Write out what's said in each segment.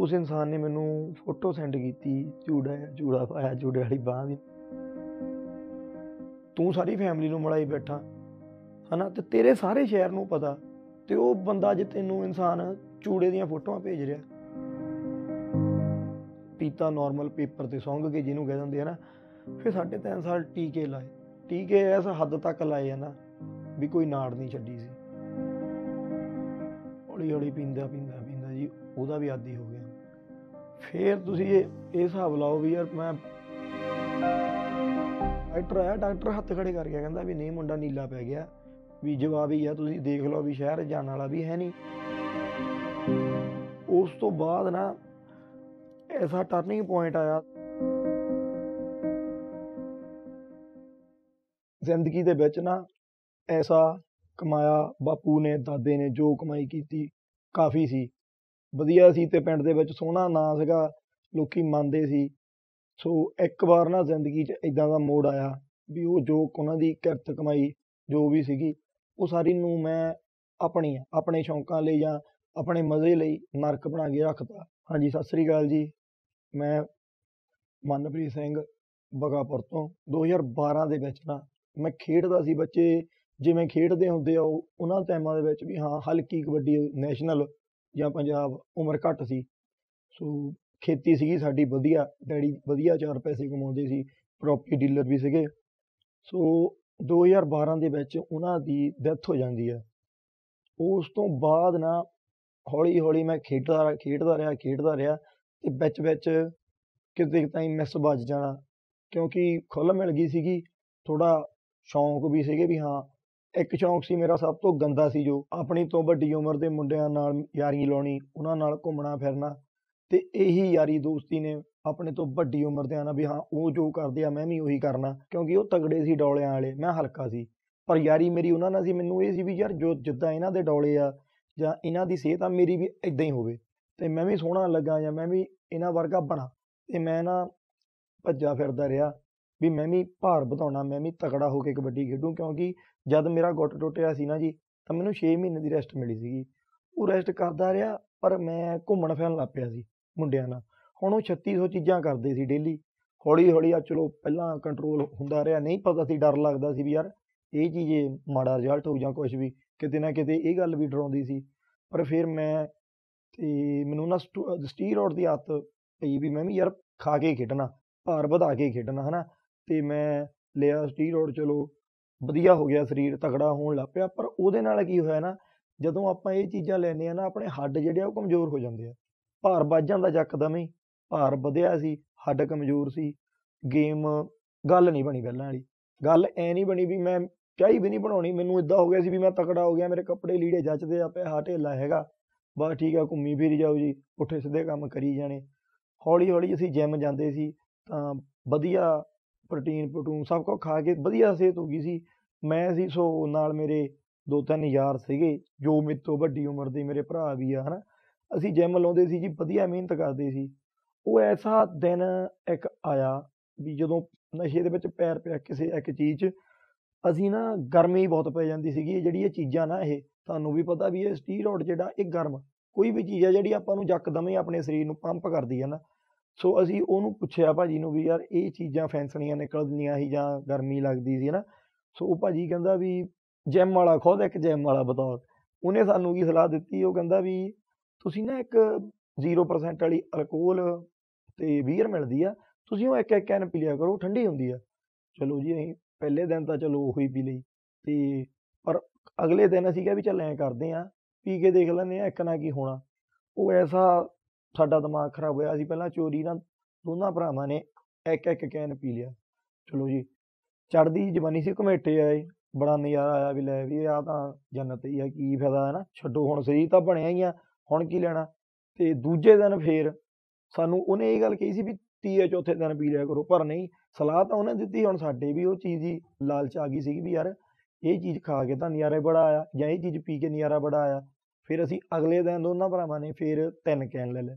ਉਸ ਇਨਸਾਨ ਨੇ ਮੈਨੂੰ ਫੋਟੋ ਸੈਂਡ ਕੀਤੀ ਜੂੜਾ ਜੂੜਾ ਪਾਇਆ ਜੂੜੇ ਵਾਲੀ ਬਾਹ ਵੀ ਤੂੰ ਸਾਰੀ ਫੈਮਿਲੀ ਨੂੰ ਮੜਾਈ ਬੈਠਾ ਹਨਾ ਤੇ ਤੇਰੇ ਸਾਰੇ ਸ਼ਹਿਰ ਨੂੰ ਪਤਾ ਤੇ ਉਹ ਬੰਦਾ ਜੇ ਤੈਨੂੰ ਇਨਸਾਨ ਚੂੜੇ ਦੀਆਂ ਫੋਟੋਆਂ ਭੇਜ ਰਿਹਾ ਪੀਤਾ ਨਾਰਮਲ ਪੇਪਰ ਤੇ ਸੌਂਗ ਕੇ ਜਿਹਨੂੰ ਕਹਿ ਦਿੰਦੇ ਆ ਨਾ ਫਿਰ 3.5 ਸਾਲ ਟੀਕੇ ਲਾਏ ਟੀਕੇ ਐਸ ਹੱਦ ਤੱਕ ਲਾਏ ਹਨਾ ਵੀ ਕੋਈ ਨਾੜ ਨਹੀਂ ਛੱਡੀ ਸੀ ਹੌਲੀ ਹੌਲੀ ਪੀਂਦਾ ਪੀਂਦਾ ਪੀਂਦਾ ਜੀ ਉਹਦਾ ਵੀ ਆਦੀ ਹੋ ਫੇਰ ਤੁਸੀਂ ਇਹ ਇਹ ਹਿਸਾਬ ਲਾਓ ਵੀ ਯਾਰ ਮੈਂ ਡਾਕਟਰ ਆਇਆ ਡਾਕਟਰ ਹੱਥ ਖੜੇ ਕਰ ਗਿਆ ਕਹਿੰਦਾ ਵੀ ਨਹੀਂ ਮੁੰਡਾ ਨੀਲਾ ਪੈ ਗਿਆ ਵੀ ਜਵਾਬ ਹੀ ਆ ਤੁਸੀਂ ਦੇਖ ਲਓ ਵੀ ਸ਼ਹਿਰ ਜਾਣ ਵਾਲਾ ਵੀ ਹੈ ਨਹੀਂ ਉਸ ਤੋਂ ਬਾਅਦ ਨਾ ਐਸਾ ਟਰਨਿੰਗ ਪੁਆਇੰਟ ਆਇਆ ਜ਼ਿੰਦਗੀ ਦੇ ਵਿੱਚ ਨਾ ਐਸਾ ਕਮਾਇਆ ਬਾਪੂ ਨੇ ਦਾਦੇ ਨੇ ਜੋ ਕਮਾਈ ਕੀਤੀ ਕਾਫੀ ਸੀ ਵਧੀਆ ਸੀ ਤੇ ਪਿੰਡ ਦੇ ਵਿੱਚ ਸੋਹਣਾ ਨਾਂ ਸੀਗਾ ਲੋਕੀ ਮੰਨਦੇ ਸੀ ਸੋ ਇੱਕ ਵਾਰ ਨਾ ਜ਼ਿੰਦਗੀ 'ਚ ਇਦਾਂ ਦਾ ਮੋੜ ਆਇਆ ਵੀ ਉਹ ਜੋ ਉਹਨਾਂ ਦੀ ਕਿਰਤ ਕਮਾਈ ਜੋ ਵੀ ਸੀਗੀ ਉਹ ਸਾਰੀ ਨੂੰ ਮੈਂ ਆਪਣੀ ਆਪਣੇ ਸ਼ੌਂਕਾਂ ਲਈ ਜਾਂ ਆਪਣੇ ਮਜ਼ੇ ਲਈ ਨਰਕ ਬਣਾ ਕੇ ਰੱਖਤਾ ਹਾਂਜੀ ਸਤਿ ਸ੍ਰੀ ਅਕਾਲ ਜੀ ਮੈਂ ਮਨਪ੍ਰੀਤ ਸਿੰਘ ਬਗਾਪੁਰ ਤੋਂ 2012 ਦੇ ਵਿੱਚ ਨਾ ਮੈਂ ਖੇਡਦਾ ਸੀ ਬੱਚੇ ਜਿਵੇਂ ਖੇਡਦੇ ਹੁੰਦੇ ਆ ਉਹਨਾਂ ਟਾਈਮਾਂ ਦੇ ਵਿੱਚ ਵੀ ਹਾਂ ਹਲਕੀ ਕਬੱਡੀ ਨੈਸ਼ਨਲ ਜਾਂ ਪੰਜਾਬ ਉਮਰ ਘੱਟ ਸੀ ਸੋ ਖੇਤੀ ਸੀਗੀ ਸਾਡੀ ਵਧੀਆ ਡੈਡੀ ਵਧੀਆ ਚਾਰ ਪੈਸੇ ਕਮਾਉਂਦੇ ਸੀ ਪ੍ਰੋਪਰਟੀ ਡੀਲਰ ਵੀ ਸੀਗੇ ਸੋ 2012 ਦੇ ਵਿੱਚ ਉਹਨਾਂ ਦੀ ਡੈਥ ਹੋ ਜਾਂਦੀ ਹੈ ਉਸ ਤੋਂ ਬਾਅਦ ਨਾ ਹੌਲੀ ਹੌਲੀ ਮੈਂ ਖੇਡਦਾ ਰਿਹਾ ਖੇਡਦਾ ਰਿਹਾ ਖੇਡਦਾ ਰਿਹਾ ਤੇ ਵਿੱਚ ਵਿੱਚ ਕਿਤੇ ਤਾਈਂ ਮਿਸ ਵੱਜ ਜਾਣਾ ਕਿਉਂਕਿ ਖੁੱਲ ਮਿਲ ਗਈ ਸੀਗੀ ਥੋੜਾ ਸ਼ੌਂਕ ਵੀ ਸੀਗੇ ਵੀ ਹਾਂ ਇੱਕ ਸ਼ੌਂਕ ਸੀ ਮੇਰਾ ਸਭ ਤੋਂ ਗੰਦਾ ਸੀ ਜੋ ਆਪਣੀ ਤੋਂ ਵੱਡੀ ਉਮਰ ਦੇ ਮੁੰਡਿਆਂ ਨਾਲ ਯਾਰੀ ਲਾਉਣੀ ਉਹਨਾਂ ਨਾਲ ਘੁੰਮਣਾ ਫਿਰਨਾ ਤੇ ਇਹੀ ਯਾਰੀ ਦੋਸਤੀ ਨੇ ਆਪਣੇ ਤੋਂ ਵੱਡੀ ਉਮਰ ਦੇ ਆਣਾ ਵੀ ਹਾਂ ਉਹ ਜੋ ਕਰਦੇ ਆ ਮੈਂ ਵੀ ਉਹੀ ਕਰਨਾ ਕਿਉਂਕਿ ਉਹ ਤਗੜੇ ਸੀ ਡੌਲਿਆਂ ਵਾਲੇ ਮੈਂ ਹਲਕਾ ਸੀ ਪਰ ਯਾਰੀ ਮੇਰੀ ਉਹਨਾਂ ਨਾਲ ਸੀ ਮੈਨੂੰ ਇਹ ਸੀ ਵੀ ਯਾਰ ਜੋ ਜਿੱਦਾਂ ਇਹਨਾਂ ਦੇ ਡੌਲੇ ਆ ਜਾਂ ਇਹਨਾਂ ਦੀ ਸਿਹਤ ਆ ਮੇਰੀ ਵੀ ਇਦਾਂ ਹੀ ਹੋਵੇ ਤੇ ਮੈਂ ਵੀ ਸੋਹਣਾ ਲੱਗਾ ਜਾਂ ਮੈਂ ਵੀ ਇਹਨਾਂ ਵਰਗਾ ਬਣਾ ਤੇ ਮੈਂ ਨਾ ਭੱਜਾ ਫਿਰਦਾ ਰਿਹਾ ਵੀ ਮੈਂ ਵੀ ਭਾਰ ਵਧਾਉਣਾ, ਮੈਂ ਵੀ ਤਕੜਾ ਹੋ ਕੇ ਕਬੱਡੀ ਖੇਡੂ ਕਿਉਂਕਿ ਜਦ ਮੇਰਾ ਗੁੱਟ ਟੁੱਟਿਆ ਸੀ ਨਾ ਜੀ ਤਾਂ ਮੈਨੂੰ 6 ਮਹੀਨੇ ਦੀ ਰੈਸਟ ਮਿਲੀ ਸੀਗੀ, ਉਹ ਰੈਸਟ ਕਰਦਾ ਰਿਹਾ ਪਰ ਮੈਂ ਘੁੰਮਣ ਫਿਰਨ ਲੱਗ ਪਿਆ ਸੀ ਮੁੰਡਿਆਂ ਨਾਲ, ਹੁਣ ਉਹ 3600 ਚੀਜ਼ਾਂ ਕਰਦੇ ਸੀ ਡੇਲੀ ਹੌਲੀ ਹੌਲੀ ਆ ਚਲੋ ਪਹਿਲਾਂ ਕੰਟਰੋਲ ਹੁੰਦਾ ਰਿਹਾ ਨਹੀਂ ਪਤਾ ਸੀ ਡਰ ਲੱਗਦਾ ਸੀ ਵੀ ਯਾਰ ਇਹ ਚੀਜ਼ ਮਾੜਾ ਰਿਜ਼ਲਟ ਹੋ ਜਾਂ ਕੁਝ ਵੀ, ਕਿਤੇ ਨਾ ਕਿਤੇ ਇਹ ਗੱਲ ਵੀ ਡਰਾਉਂਦੀ ਸੀ, ਪਰ ਫਿਰ ਮੈਂ ਤੇ ਮੈਨੂੰ ਨਾ ਸਟੀਰ ਆਊਟ ਦੀ ਆਦਤ ਪਈ ਵੀ ਮੈਂ ਵੀ ਯਾਰ ਖਾ ਕੇ ਖੇਡਣਾ, ਭਾਰ ਵਧਾ ਕੇ ਖੇਡਣਾ ਹਨਾ ਤੇ ਮੈਂ ਲਿਆ ਸਟੀਰੋਇਡ ਚਲੋ ਵਧੀਆ ਹੋ ਗਿਆ ਸਰੀਰ ਤਕੜਾ ਹੋਣ ਲੱਗ ਪਿਆ ਪਰ ਉਹਦੇ ਨਾਲ ਕੀ ਹੋਇਆ ਨਾ ਜਦੋਂ ਆਪਾਂ ਇਹ ਚੀਜ਼ਾਂ ਲੈਨੇ ਆ ਨਾ ਆਪਣੇ ਹੱਡ ਜਿਹੜੇ ਆ ਉਹ ਕਮਜ਼ੋਰ ਹੋ ਜਾਂਦੇ ਆ ਭਾਰ ਵੱਜ ਜਾਂਦਾ ਜੱਕਦਮ ਹੀ ਭਾਰ ਵਧਿਆ ਸੀ ਹੱਡ ਕਮਜ਼ੋਰ ਸੀ ਗੇਮ ਗੱਲ ਨਹੀਂ ਬਣੀ ਪਹਿਲਾਂ ਵਾਲੀ ਗੱਲ ਐ ਨਹੀਂ ਬਣੀ ਵੀ ਮੈਂ ਚਾਹੀ ਵੀ ਨਹੀਂ ਬਣਾਉਣੀ ਮੈਨੂੰ ਇਦਾਂ ਹੋ ਗਿਆ ਸੀ ਵੀ ਮੈਂ ਤਕੜਾ ਹੋ ਗਿਆ ਮੇਰੇ ਕੱਪੜੇ ਲੀੜੇ ਜੱਚਦੇ ਆ ਪਿਆ ਢੇਲਾ ਹੈਗਾ ਬਸ ਠੀਕ ਆ ਘੁੰਮੀ ਫੇਰੀ ਜਾਓ ਜੀ ਉੱਠੇ ਸਿੱਧੇ ਕੰਮ ਕਰੀ ਜਾਣੇ ਹੌਲੀ ਹੌਲੀ ਅਸੀਂ ਜਿਮ ਜਾਂਦੇ ਸੀ ਤਾਂ ਵਧੀਆ ਪ੍ਰੋਟੀਨ ਪ੍ਰੋਟੂਨ ਸਭ ਕੁਝ ਖਾ ਕੇ ਵਧੀਆ ਸਿਹਤ ਹੋ ਗਈ ਸੀ ਮੈਂ ਸੀ ਸੋ ਨਾਲ ਮੇਰੇ ਦੋ ਤਿੰਨ ਯਾਰ ਸੀਗੇ ਜੋ ਮੇਰੇ ਤੋਂ ਵੱਡੀ ਉਮਰ ਦੇ ਮੇਰੇ ਭਰਾ ਵੀ ਆ ਹਨਾ ਅਸੀਂ ਜਿਮ ਲਾਉਂਦੇ ਸੀ ਜੀ ਵਧੀਆ ਮਿਹਨਤ ਕਰਦੇ ਸੀ ਉਹ ਐਸਾ ਦਿਨ ਇੱਕ ਆਇਆ ਵੀ ਜਦੋਂ ਨਸ਼ੇ ਦੇ ਵਿੱਚ ਪੈਰ ਪਿਆ ਕਿਸੇ ਇੱਕ ਚੀਜ਼ 'ਚ ਅਸੀਂ ਨਾ ਗਰਮੀ ਬਹੁਤ ਪੈ ਜਾਂਦੀ ਸੀਗੀ ਜਿਹੜੀ ਇਹ ਚੀਜ਼ਾਂ ਨਾ ਇਹ ਤੁਹਾਨੂੰ ਵੀ ਪਤਾ ਵੀ ਇਹ ਸਟੀਰੋਇਡ ਜਿਹੜਾ ਇਹ ਗਰਮ ਕੋਈ ਵੀ ਚੀਜ਼ ਆ ਜਿਹੜੀ ਆਪਾਂ ਨੂੰ ਜੱਕਦਮੇ ਆਪਣੇ ਸਰੀਰ ਨੂੰ ਪੰਪ ਕਰਦੀ ਹੈ ਨਾ ਸੋ ਅਸੀਂ ਉਹਨੂੰ ਪੁੱਛਿਆ ਭਾਜੀ ਨੂੰ ਵੀ ਯਾਰ ਇਹ ਚੀਜ਼ਾਂ ਫੈਂਸਣੀਆਂ ਨਿਕਲਦੀਆਂ ਸੀ ਜਾਂ ਗਰਮੀ ਲੱਗਦੀ ਸੀ ਨਾ ਸੋ ਉਹ ਭਾਜੀ ਕਹਿੰਦਾ ਵੀ ਜਿਮ ਵਾਲਾ ਖੁਦ ਇੱਕ ਜਿਮ ਵਾਲਾ ਬਤੌਰ ਉਹਨੇ ਸਾਨੂੰ ਕੀ ਸਲਾਹ ਦਿੱਤੀ ਉਹ ਕਹਿੰਦਾ ਵੀ ਤੁਸੀਂ ਨਾ ਇੱਕ 0% ਵਾਲੀ ਅਲਕੋਹਲ ਤੇ ਬੀਅਰ ਮਿਲਦੀ ਆ ਤੁਸੀਂ ਉਹ ਇੱਕ ਇੱਕ ਕੈਨ ਪੀ ਲਿਆ ਕਰੋ ਠੰਡੀ ਹੁੰਦੀ ਆ ਚਲੋ ਜੀ ਅਸੀਂ ਪਹਿਲੇ ਦਿਨ ਤਾਂ ਚਲੋ ਉਹੀ ਪੀ ਲਈ ਤੇ ਪਰ ਅਗਲੇ ਦਿਨ ਅਸੀਂ ਕਿਹਾ ਵੀ ਚੱਲ ਐਂ ਕਰਦੇ ਆ ਪੀ ਕੇ ਦੇਖ ਲੈਂਦੇ ਆ ਇੱਕ ਨਾ ਕੀ ਹੋਣਾ ਉਹ ਐਸਾ ਸਾਡਾ ਦਿਮਾਗ ਖਰਾਬ ਹੋਇਆ ਅਸੀਂ ਪਹਿਲਾਂ ਚੋਰੀ ਨਾਲ ਦੋਨਾਂ ਭਰਾਵਾਂ ਨੇ ਇੱਕ ਇੱਕ ਕੈਨ ਪੀ ਲਿਆ ਚਲੋ ਜੀ ਚੜਦੀ ਜਵਾਨੀ ਸੀ ਕਮੇਟੇ ਆਏ ਬੜਾ ਨਜ਼ਾਰਾ ਆਇਆ ਵੀ ਲੈ ਵੀ ਆ ਤਾਂ ਜੰਨਤ ਹੀ ਆ ਕੀ ਫਾਇਦਾ ਹੈ ਨਾ ਛੱਡੋ ਹੁਣ ਸਹੀ ਤਾਂ ਬਣਿਆ ਹੀ ਆ ਹੁਣ ਕੀ ਲੈਣਾ ਤੇ ਦੂਜੇ ਦਿਨ ਫੇਰ ਸਾਨੂੰ ਉਹਨੇ ਇਹ ਗੱਲ ਕਹੀ ਸੀ ਵੀ ਤੀਏ ਚੌਥੇ ਦਿਨ ਪੀ ਲਿਆ ਕਰੋ ਪਰ ਨਹੀਂ ਸਲਾਹ ਤਾਂ ਉਹਨੇ ਦਿੱਤੀ ਹੁਣ ਸਾਡੇ ਵੀ ਉਹ ਚੀਜ਼ ਹੀ ਲਾਲਚ ਆ ਗਈ ਸੀ ਵੀ ਯਾਰ ਇਹ ਚੀਜ਼ ਖਾ ਕੇ ਤਾਂ ਨਜ਼ਾਰਾ ਬੜਾ ਆਇਆ ਜਾਂ ਇਹ ਚੀਜ਼ ਪੀ ਕੇ ਨਜ਼ਾਰਾ ਬੜਾ ਆਇਆ ਫਿਰ ਅਸੀਂ ਅਗਲੇ ਦਿਨ ਦੋਨਾਂ ਭਰਾਵਾਂ ਨੇ ਫਿਰ ਤਿੰਨ ਕੈਨ ਲੈ ਲਏ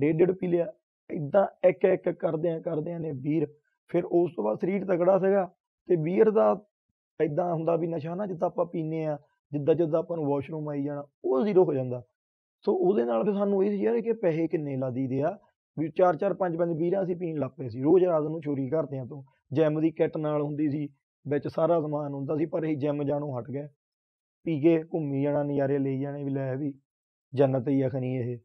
ਡੇਢ ਡੇਢ ਪੀ ਲਿਆ ਇਦਾਂ ਇੱਕ ਇੱਕ ਕਰਦੇ ਕਰਦੇ ਆ ਨੇ ਵੀਰ ਫਿਰ ਉਸ ਤੋਂ ਬਾਅਦ ਸਰੀਰ ਤਕੜਾ ਸੀਗਾ ਤੇ ਵੀਰ ਦਾ ਇਦਾਂ ਹੁੰਦਾ ਵੀ ਨਸ਼ਾ ਨਾ ਜਿੱਦਾਂ ਆਪਾਂ ਪੀਨੇ ਆ ਜਿੱਦਾਂ ਜਿੱਦਾਂ ਆਪਾਂ ਨੂੰ ਵਾਸ਼ਰੂਮ ਆਈ ਜਾਣਾ ਉਹ ਜ਼ੀਰੋ ਹੋ ਜਾਂਦਾ ਸੋ ਉਹਦੇ ਨਾਲ ਫਿਰ ਸਾਨੂੰ ਇਹ ਸੀ ਯਾਰ ਕਿ ਪੈਸੇ ਕਿੰਨੇ ਲਾ ਦੇ ਆ ਵੀ 4-4 5-5 ਵੀਰਾਂ ਅਸੀਂ ਪੀਣ ਲੱਗ ਪਏ ਸੀ ਰੋਜ਼ ਰਾਤ ਨੂੰ ਚੋਰੀ ਆ ਤੋਂ ਜਿਮ ਦੀ ਕਿੱਟ ਨਾਲ ਹੁੰਦੀ ਸੀ ਵਿੱਚ ਸਾਰਾ ਸਮਾਨ ਹੁੰਦਾ ਸੀ ਪਰ ਇਹ ਜਿਮ ਜਾਣੋਂ ਹਟ ਗਏ ਪੀ ਕੇ ਘੁੰਮੀ ਜਾਣਾ ਨਜ਼ਾਰੇ ਲਈ ਜਾਣੇ ਵੀ ਲੈ ਵੀ ਜੰਨਤ ਹੀ ਅਖਣੀ ਇਹ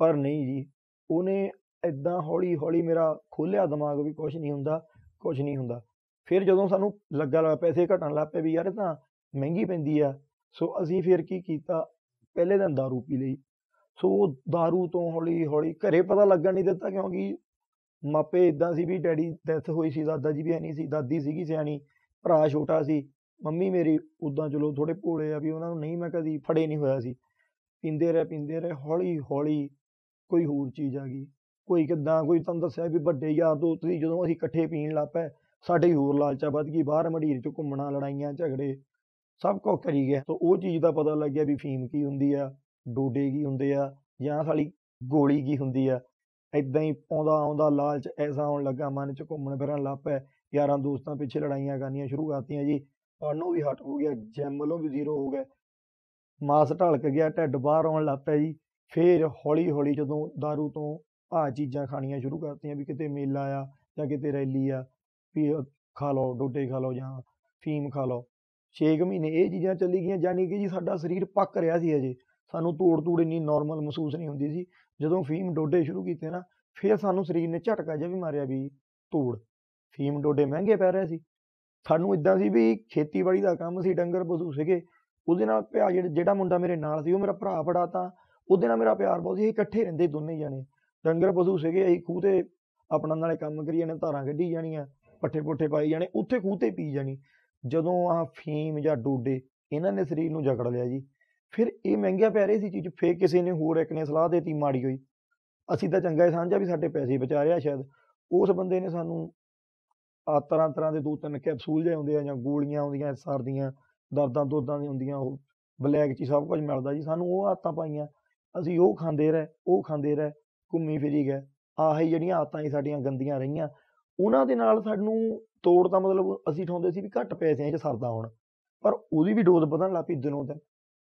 ਪਰ ਨਹੀਂ ਜੀ ਉਹਨੇ ਇਦਾਂ ਹੌਲੀ ਹੌਲੀ ਮੇਰਾ ਖੋਲਿਆ ਦਿਮਾਗ ਵੀ ਕੁਝ ਨਹੀਂ ਹੁੰਦਾ ਕੁਝ ਨਹੀਂ ਹੁੰਦਾ ਫਿਰ ਜਦੋਂ ਸਾਨੂੰ ਲੱਗਾ ਲਾ ਪੈਸੇ ਘਟਣ ਲੱਗ ਪਏ ਵੀ ਯਾਰ ਇਹ ਤਾਂ ਮਹਿੰਗੀ ਪੈਂਦੀ ਆ ਸੋ ਅਸੀਂ ਫਿਰ ਕੀ ਕੀਤਾ ਪਹਿਲੇ ਦਿਨ दारू ਪੀ ਲਈ ਸੋ दारू ਤੋਂ ਹੌਲੀ ਹੌਲੀ ਘਰੇ ਪਤਾ ਲੱਗਣ ਨਹੀਂ ਦਿੱਤਾ ਕਿਉਂਕਿ ਮਾਪੇ ਇਦਾਂ ਸੀ ਵੀ ਡੈਡੀ ਡੈਥ ਹੋਈ ਸੀ ਦਾਦਾ ਜੀ ਵੀ ਐ ਨਹੀਂ ਸੀ ਦਾਦੀ ਸੀਗੀ ਸਿਆਣੀ ਭਰਾ ਛੋਟਾ ਸੀ ਮੰਮੀ ਮੇਰੀ ਉਦਾਂ ਚਲੋ ਥੋੜੇ ਭੋਲੇ ਆ ਵੀ ਉਹਨਾਂ ਨੂੰ ਨਹੀਂ ਮੈਂ ਕਦੀ ਫੜੇ ਨਹੀਂ ਹੋਇਆ ਸੀ ਪਿੰਦੇ ਰਹੇ ਪਿੰਦੇ ਰਹੇ ਹੌਲੀ ਹੌਲੀ ਕੋਈ ਹੋਰ ਚੀਜ਼ ਆ ਗਈ ਕੋਈ ਕਿਦਾਂ ਕੋਈ ਤੁਹਾਨੂੰ ਦੱਸਿਆ ਵੀ ਵੱਡੇ ਯਾਰ ਦੋਸਤ ਦੀ ਜਦੋਂ ਅਸੀਂ ਇਕੱਠੇ ਪੀਣ ਲੱਗ ਪਏ ਸਾਡੇ ਹੋਰ ਲਾਲਚਾ ਵੱਧ ਗਈ ਬਾਹਰ ਮੜੀਰ ਚ ਘੁੰਮਣਾ ਲੜਾਈਆਂ ਝਗੜੇ ਸਭ ਕੁਝ ਕਰੀ ਗਿਆ ਤਾਂ ਉਹ ਚੀਜ਼ ਦਾ ਪਤਾ ਲੱਗ ਗਿਆ ਵੀ ਫੀਮ ਕੀ ਹੁੰਦੀ ਆ ਡੋਡੇ ਕੀ ਹੁੰਦੇ ਆ ਜਾਂ ਸਾਲੀ ਗੋਲੀ ਕੀ ਹੁੰਦੀ ਆ ਐਦਾਂ ਹੀ ਪੌਂਦਾ ਆਉਂਦਾ ਲਾਲਚ ਐਸਾ ਆਉਣ ਲੱਗਾ ਮਨ ਚ ਘੁੰਮਣ ਫਿਰਨ ਲੱਗ ਪਏ ਯਾਰਾਂ ਦੋਸਤਾਂ ਪਿੱਛੇ ਲੜਾਈਆਂ ਕਰਨੀਆਂ ਸ਼ੁਰੂ ਕਰਤੀਆਂ ਜੀ ਪੜਨੋਂ ਵੀ ਹਟ ਹੋ ਗਿਆ ਜਿਮ ਵੱਲੋਂ ਵੀ ਜ਼ੀਰੋ ਹੋ ਗਿਆ ਮਾਸ ਢਲਕ ਗਿਆ ਢਿੱਡ ਬਾਹਰ ਆਉਣ ਲੱਗ ਪਿਆ ਜੀ ਫਿਰ ਹੌਲੀ ਹੌਲੀ ਜਦੋਂ दारू ਤੋਂ ਆਹ ਚੀਜ਼ਾਂ ਖਾਣੀਆਂ ਸ਼ੁਰੂ ਕਰਤੀਆਂ ਵੀ ਕਿਤੇ ਮੇਲਾ ਆ ਜਾਂ ਕਿਤੇ ਰੈਲੀ ਆ ਵੀ ਖਾ ਲਓ ਡੋਡੇ ਖਾ ਲਓ ਜਾਂ ਫੀਮ ਖਾ ਲਓ 6 ਮਹੀਨੇ ਇਹ ਚੀਜ਼ਾਂ ਚੱਲੀ ਗਈਆਂ ਜਾਨੀ ਕਿ ਜੀ ਸਾਡਾ ਸਰੀਰ ਪੱਕ ਰਿਹਾ ਸੀ ਅਜੇ ਸਾਨੂੰ ਤੋੜ ਤੂੜ ਇੰਨੀ ਨਾਰਮਲ ਮਹਿਸੂਸ ਨਹੀਂ ਹੁੰਦੀ ਸੀ ਜਦੋਂ ਫੀਮ ਡੋਡੇ ਸ਼ੁਰੂ ਕੀਤੇ ਨਾ ਫਿਰ ਸਾਨੂੰ ਸਰੀਰ ਨੇ ਝਟਕਾ ਜਿਹਾ ਵੀ ਮਾਰਿਆ ਵੀ ਤੋੜ ਫੀਮ ਡੋਡੇ ਮਹਿੰਗੇ ਪੈ ਰਹੇ ਸੀ ਸਾਨੂੰ ਇਦਾਂ ਸੀ ਵੀ ਖੇਤੀਬਾੜੀ ਦਾ ਕੰਮ ਸੀ ਡੰਗਰ ਪਸ਼ੂ ਸੀਗੇ ਉਹਦੇ ਨਾਲ ਪਿਆ ਜਿਹੜਾ ਮੁੰਡਾ ਮੇਰੇ ਨਾਲ ਸੀ ਉਹ ਮੇਰਾ ਭਰਾ ਬੜਾ ਤਾਂ ਉਹਦੇ ਨਾਲ ਮੇਰਾ ਪਿਆਰ ਬਹੁਤ ਸੀ ਇਕੱਠੇ ਰਹਿੰਦੇ ਦੋਨੇ ਜਣੇ ਡੰਗਰ ਪਸ਼ੂ ਸੀਗੇ ਅਸੀਂ ਖੂਹ ਤੇ ਆਪਣਾ ਨਾਲੇ ਕੰਮ ਕਰੀ ਜਾਣੇ ਧਾਰਾਂ ਕੱਢੀ ਜਾਣੀਆਂ ਪੱਠੇ ਪੁੱਠੇ ਪਾਈ ਜਾਣੇ ਉੱਥੇ ਖੂਹ ਤੇ ਪੀ ਜਾਣੀ ਜਦੋਂ ਆ ਫੀਮ ਜਾਂ ਡੋਡੇ ਇਹਨਾਂ ਨੇ ਸਰੀਰ ਨੂੰ ਜਕੜ ਲਿਆ ਜੀ ਫਿਰ ਇਹ ਮਹਿੰਗਿਆ ਪੈ ਰਹੀ ਸੀ ਚੀਜ਼ ਫੇਰ ਕਿਸੇ ਨੇ ਹੋਰ ਇੱਕ ਨੇ ਸਲਾਹ ਦੇਤੀ ਮਾੜੀ ਹੋਈ ਅਸੀਂ ਤਾਂ ਚੰਗਾ ਹੀ ਸਮਝਿਆ ਵੀ ਸਾਡੇ ਪੈਸੇ ਬਚਾ ਰਿਆ ਸ਼ਾਇਦ ਉਸ ਬੰਦੇ ਨੇ ਸਾਨੂੰ ਆ ਤਰ੍ਹਾਂ ਤਰ੍ਹਾਂ ਦੇ ਦੋ ਤਿੰਨ ਕੈਪਸੂਲ ਜੇ ਆਉਂਦੇ ਆ ਜਾਂ ਗੋਲੀਆਂ ਆਉਂਦੀਆਂ ਐਸਆਰ ਦੀਆਂ ਦਰਦਾਂ ਦੋਦਾਂ ਦੀਆਂ ਹੁੰਦੀਆਂ ਉਹ ਬਲੈਕ ਚ ਸਭ ਕੁਝ ਮਿਲਦਾ ਜੀ ਸਾਨੂੰ ਉਹ ਆਤਾਂ ਪਾਈਆਂ ਅਸੀਂ ਉਹ ਖਾਂਦੇ ਰਹੇ ਉਹ ਖਾਂਦੇ ਰਹੇ ਘੁੰਮੀ ਫਿਰੀ ਗਏ ਆਹੀ ਜਿਹੜੀਆਂ ਆਤਾਂ ਹੀ ਸਾਡੀਆਂ ਗੰਦੀਆਂ ਰਹੀਆਂ ਉਹਨਾਂ ਦੇ ਨਾਲ ਸਾਨੂੰ ਤੋੜ ਤਾਂ ਮਤਲਬ ਅਸੀਂ ਠਾਉਂਦੇ ਸੀ ਵੀ ਘੱਟ ਪੈਸਿਆਂ 'ਚ ਸਰਦਾ ਹੁਣ ਪਰ ਉਹਦੀ ਵੀ ਡੋਜ਼ ਵਧਣ ਲੱਗ ਪਈ ਦਿਨੋਂ ਦਿਨ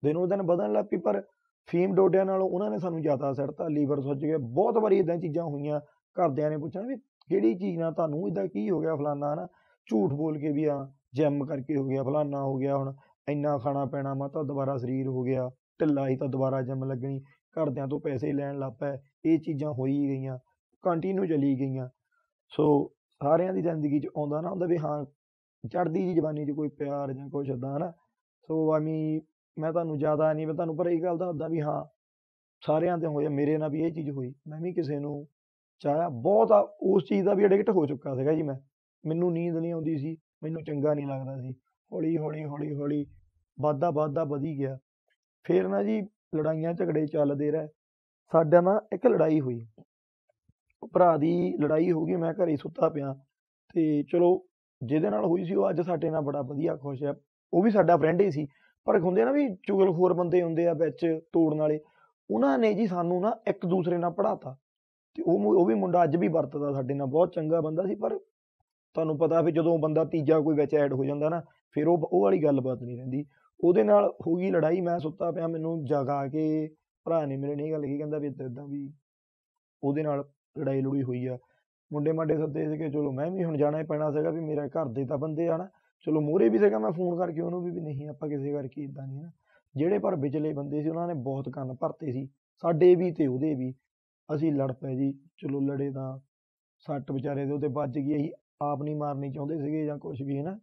ਦਿਨੋਂ ਦਿਨ ਵਧਣ ਲੱਗ ਪਈ ਪਰ ਫੀਮ ਡੋਡਿਆਂ ਨਾਲ ਉਹਨਾਂ ਨੇ ਸਾਨੂੰ ਜ਼ਿਆਦਾ ਸੜਤਾ ਲੀਵਰ ਸੁੱਜ ਗਿਆ ਬਹੁਤ ਵਾਰੀ ਇਦਾਂ ਚੀਜ਼ਾਂ ਹੋਈਆਂ ਘਰਦਿਆਂ ਨੇ ਪੁੱਛਣਾ ਵੀ ਕਿਹੜੀ ਚੀਜ਼ ਨਾਲ ਤੁਹਾਨੂੰ ਇਦਾਂ ਕੀ ਹੋ ਗਿਆ ਫਲਾਨਾ ਹਨਾ ਝੂਠ ਬੋਲ ਕੇ ਵੀ ਆ ਜਿਮ ਕਰਕੇ ਹੋ ਗਿਆ ਫਲਾਨਾ ਹੋ ਗਿਆ ਹੁਣ ਇੰਨਾ ਖਾਣਾ ਪੈਣਾ ਮਾਤਾ ਦੁਬਾਰਾ ਸਰੀਰ ਹੋ ਗਿਆ ਢਿੱਲਾ ਹੀ ਤਾਂ ਦੁਬਾਰਾ ਜਮ ਲੱਗਣੀ ਘਰਦਿਆਂ ਤੋਂ ਪੈਸੇ ਲੈਣ ਲੱਗ ਪਏ ਇਹ ਚੀਜ਼ਾਂ ਹੋਈ ਗਈਆਂ ਕੰਟੀਨਿਊ ਚਲੀ ਗਈਆਂ ਸੋ ਸਾਰਿਆਂ ਦੀ ਜ਼ਿੰਦਗੀ 'ਚ ਆਉਂਦਾ ਨਾ ਹੁੰਦਾ ਵੀ ਹਾਂ ਚੜਦੀ ਜੀ ਜਵਾਨੀ 'ਚ ਕੋਈ ਪਿਆਰ ਜਾਂ ਕੁਛ ਇਦਾਂ ਨਾ ਸੋ ਆਮੀ ਮੈਂ ਤੁਹਾਨੂੰ ਜ਼ਿਆਦਾ ਨਹੀਂ ਮੈਂ ਤੁਹਾਨੂੰ ਪਰ ਇਹ ਗੱਲ ਦੱਸਦਾ ਵੀ ਹਾਂ ਸਾਰਿਆਂ ਤੇ ਹੋਇਆ ਮੇਰੇ ਨਾਲ ਵੀ ਇਹ ਚੀਜ਼ ਹੋਈ ਮੈਂ ਵੀ ਕਿਸੇ ਨੂੰ ਚਾਹਿਆ ਬਹੁਤ ਆ ਉਸ ਚੀਜ਼ ਦਾ ਵੀ ਐਡਿਕਟ ਹੋ ਚੁੱਕਾ ਸੀਗਾ ਜੀ ਮੈਂ ਮੈਨੂੰ ਨੀਂਦ ਨਹੀਂ ਆਉਂਦੀ ਸੀ ਮੈਨੂੰ ਚੰਗਾ ਨਹੀਂ ਲੱਗਦਾ ਸੀ ਹੌਲੀ ਹੌਲੀ ਹੌਲੀ ਹੌਲੀ ਵਾਧਾ ਵਾਧਾ ਵਧੀ ਗਿਆ ਫੇਰ ਨਾ ਜੀ ਲੜਾਈਆਂ ਝਗੜੇ ਚੱਲਦੇ ਰਹੇ ਸਾਡਾ ਨਾ ਇੱਕ ਲੜਾਈ ਹੋਈ ਭਰਾ ਦੀ ਲੜਾਈ ਹੋ ਗਈ ਮੈਂ ਘਰੇ ਸੁੱਤਾ ਪਿਆ ਤੇ ਚਲੋ ਜਿਹਦੇ ਨਾਲ ਹੋਈ ਸੀ ਉਹ ਅੱਜ ਸਾਡੇ ਨਾਲ ਬੜਾ ਵਧੀਆ ਖੁਸ਼ ਹੈ ਉਹ ਵੀ ਸਾਡਾ ਫਰੈਂਡ ਹੀ ਸੀ ਪਰ ਹੁੰਦੇ ਨਾ ਵੀ ਚੁਗਲਖੋਰ ਬੰਦੇ ਹੁੰਦੇ ਆ ਵਿੱਚ ਤੋੜਨ ਵਾਲੇ ਉਹਨਾਂ ਨੇ ਜੀ ਸਾਨੂੰ ਨਾ ਇੱਕ ਦੂਸਰੇ ਨਾਲ ਪੜਾਤਾ ਤੇ ਉਹ ਉਹ ਵੀ ਮੁੰਡਾ ਅੱਜ ਵੀ ਵਰਤਦਾ ਸਾਡੇ ਨਾਲ ਬਹੁਤ ਚੰਗਾ ਬੰਦਾ ਸੀ ਪਰ ਤੁਹਾਨੂੰ ਪਤਾ ਵੀ ਜਦੋਂ ਬੰਦਾ ਤੀਜਾ ਕੋਈ ਵਿੱਚ ਐਡ ਹੋ ਜਾਂਦਾ ਨਾ ਫਿਰ ਉਹ ਉਹ ਵਾਲੀ ਗੱਲਬਾਤ ਨਹੀਂ ਰਹਿੰਦੀ ਉਹਦੇ ਨਾਲ ਹੋ ਗਈ ਲੜਾਈ ਮੈਂ ਸੁੱਤਾ ਪਿਆ ਮੈਨੂੰ ਜਗਾ ਕੇ ਭਰਾ ਨੇ ਮੇਰੇ ਨੇ ਇਹ ਗੱਲ ਕਹੀ ਕਹਿੰਦਾ ਵੀ ਏਦਾਂ ਏਦਾਂ ਵੀ ਉਹਦੇ ਨਾਲ ਲੜਾਈ ਲੜੂਈ ਹੋਈ ਆ ਮੁੰਡੇ ਮਾਡੇ ਸੱਦੇ ਸੀਗੇ ਚਲੋ ਮੈਂ ਵੀ ਹੁਣ ਜਾਣਾ ਪੈਣਾ ਸੀਗਾ ਵੀ ਮੇਰੇ ਘਰ ਦੇ ਤਾਂ ਬੰਦੇ ਆ ਨਾ ਚਲੋ ਮੋਰੇ ਵੀ ਸੀਗਾ ਮੈਂ ਫੋਨ ਕਰਕੇ ਉਹਨੂੰ ਵੀ ਵੀ ਨਹੀਂ ਆਪਾਂ ਕਿਸੇ ਕਰਕੇ ਇਦਾਂ ਨਹੀਂ ਨਾ ਜਿਹੜੇ ਪਰ ਵਿਚਲੇ ਬੰਦੇ ਸੀ ਉਹਨਾਂ ਨੇ ਬਹੁਤ ਕੰਨ ਭਰਤੇ ਸੀ ਸਾਡੇ ਵੀ ਤੇ ਉਹਦੇ ਵੀ ਅਸੀਂ ਲੜ ਪਏ ਜੀ ਚਲੋ ਲੜੇ ਤਾਂ ਸੱਟ ਵਿਚਾਰੇ ਦੇ ਉਹਦੇ ਵੱਜ ਗਈ ਅਸੀਂ ਆਪ ਨਹੀਂ ਮਾਰਨੀ ਚਾਹੁੰਦੇ ਸੀਗੇ ਜਾਂ ਕੁਝ ਵੀ ਹੈ ਨਾ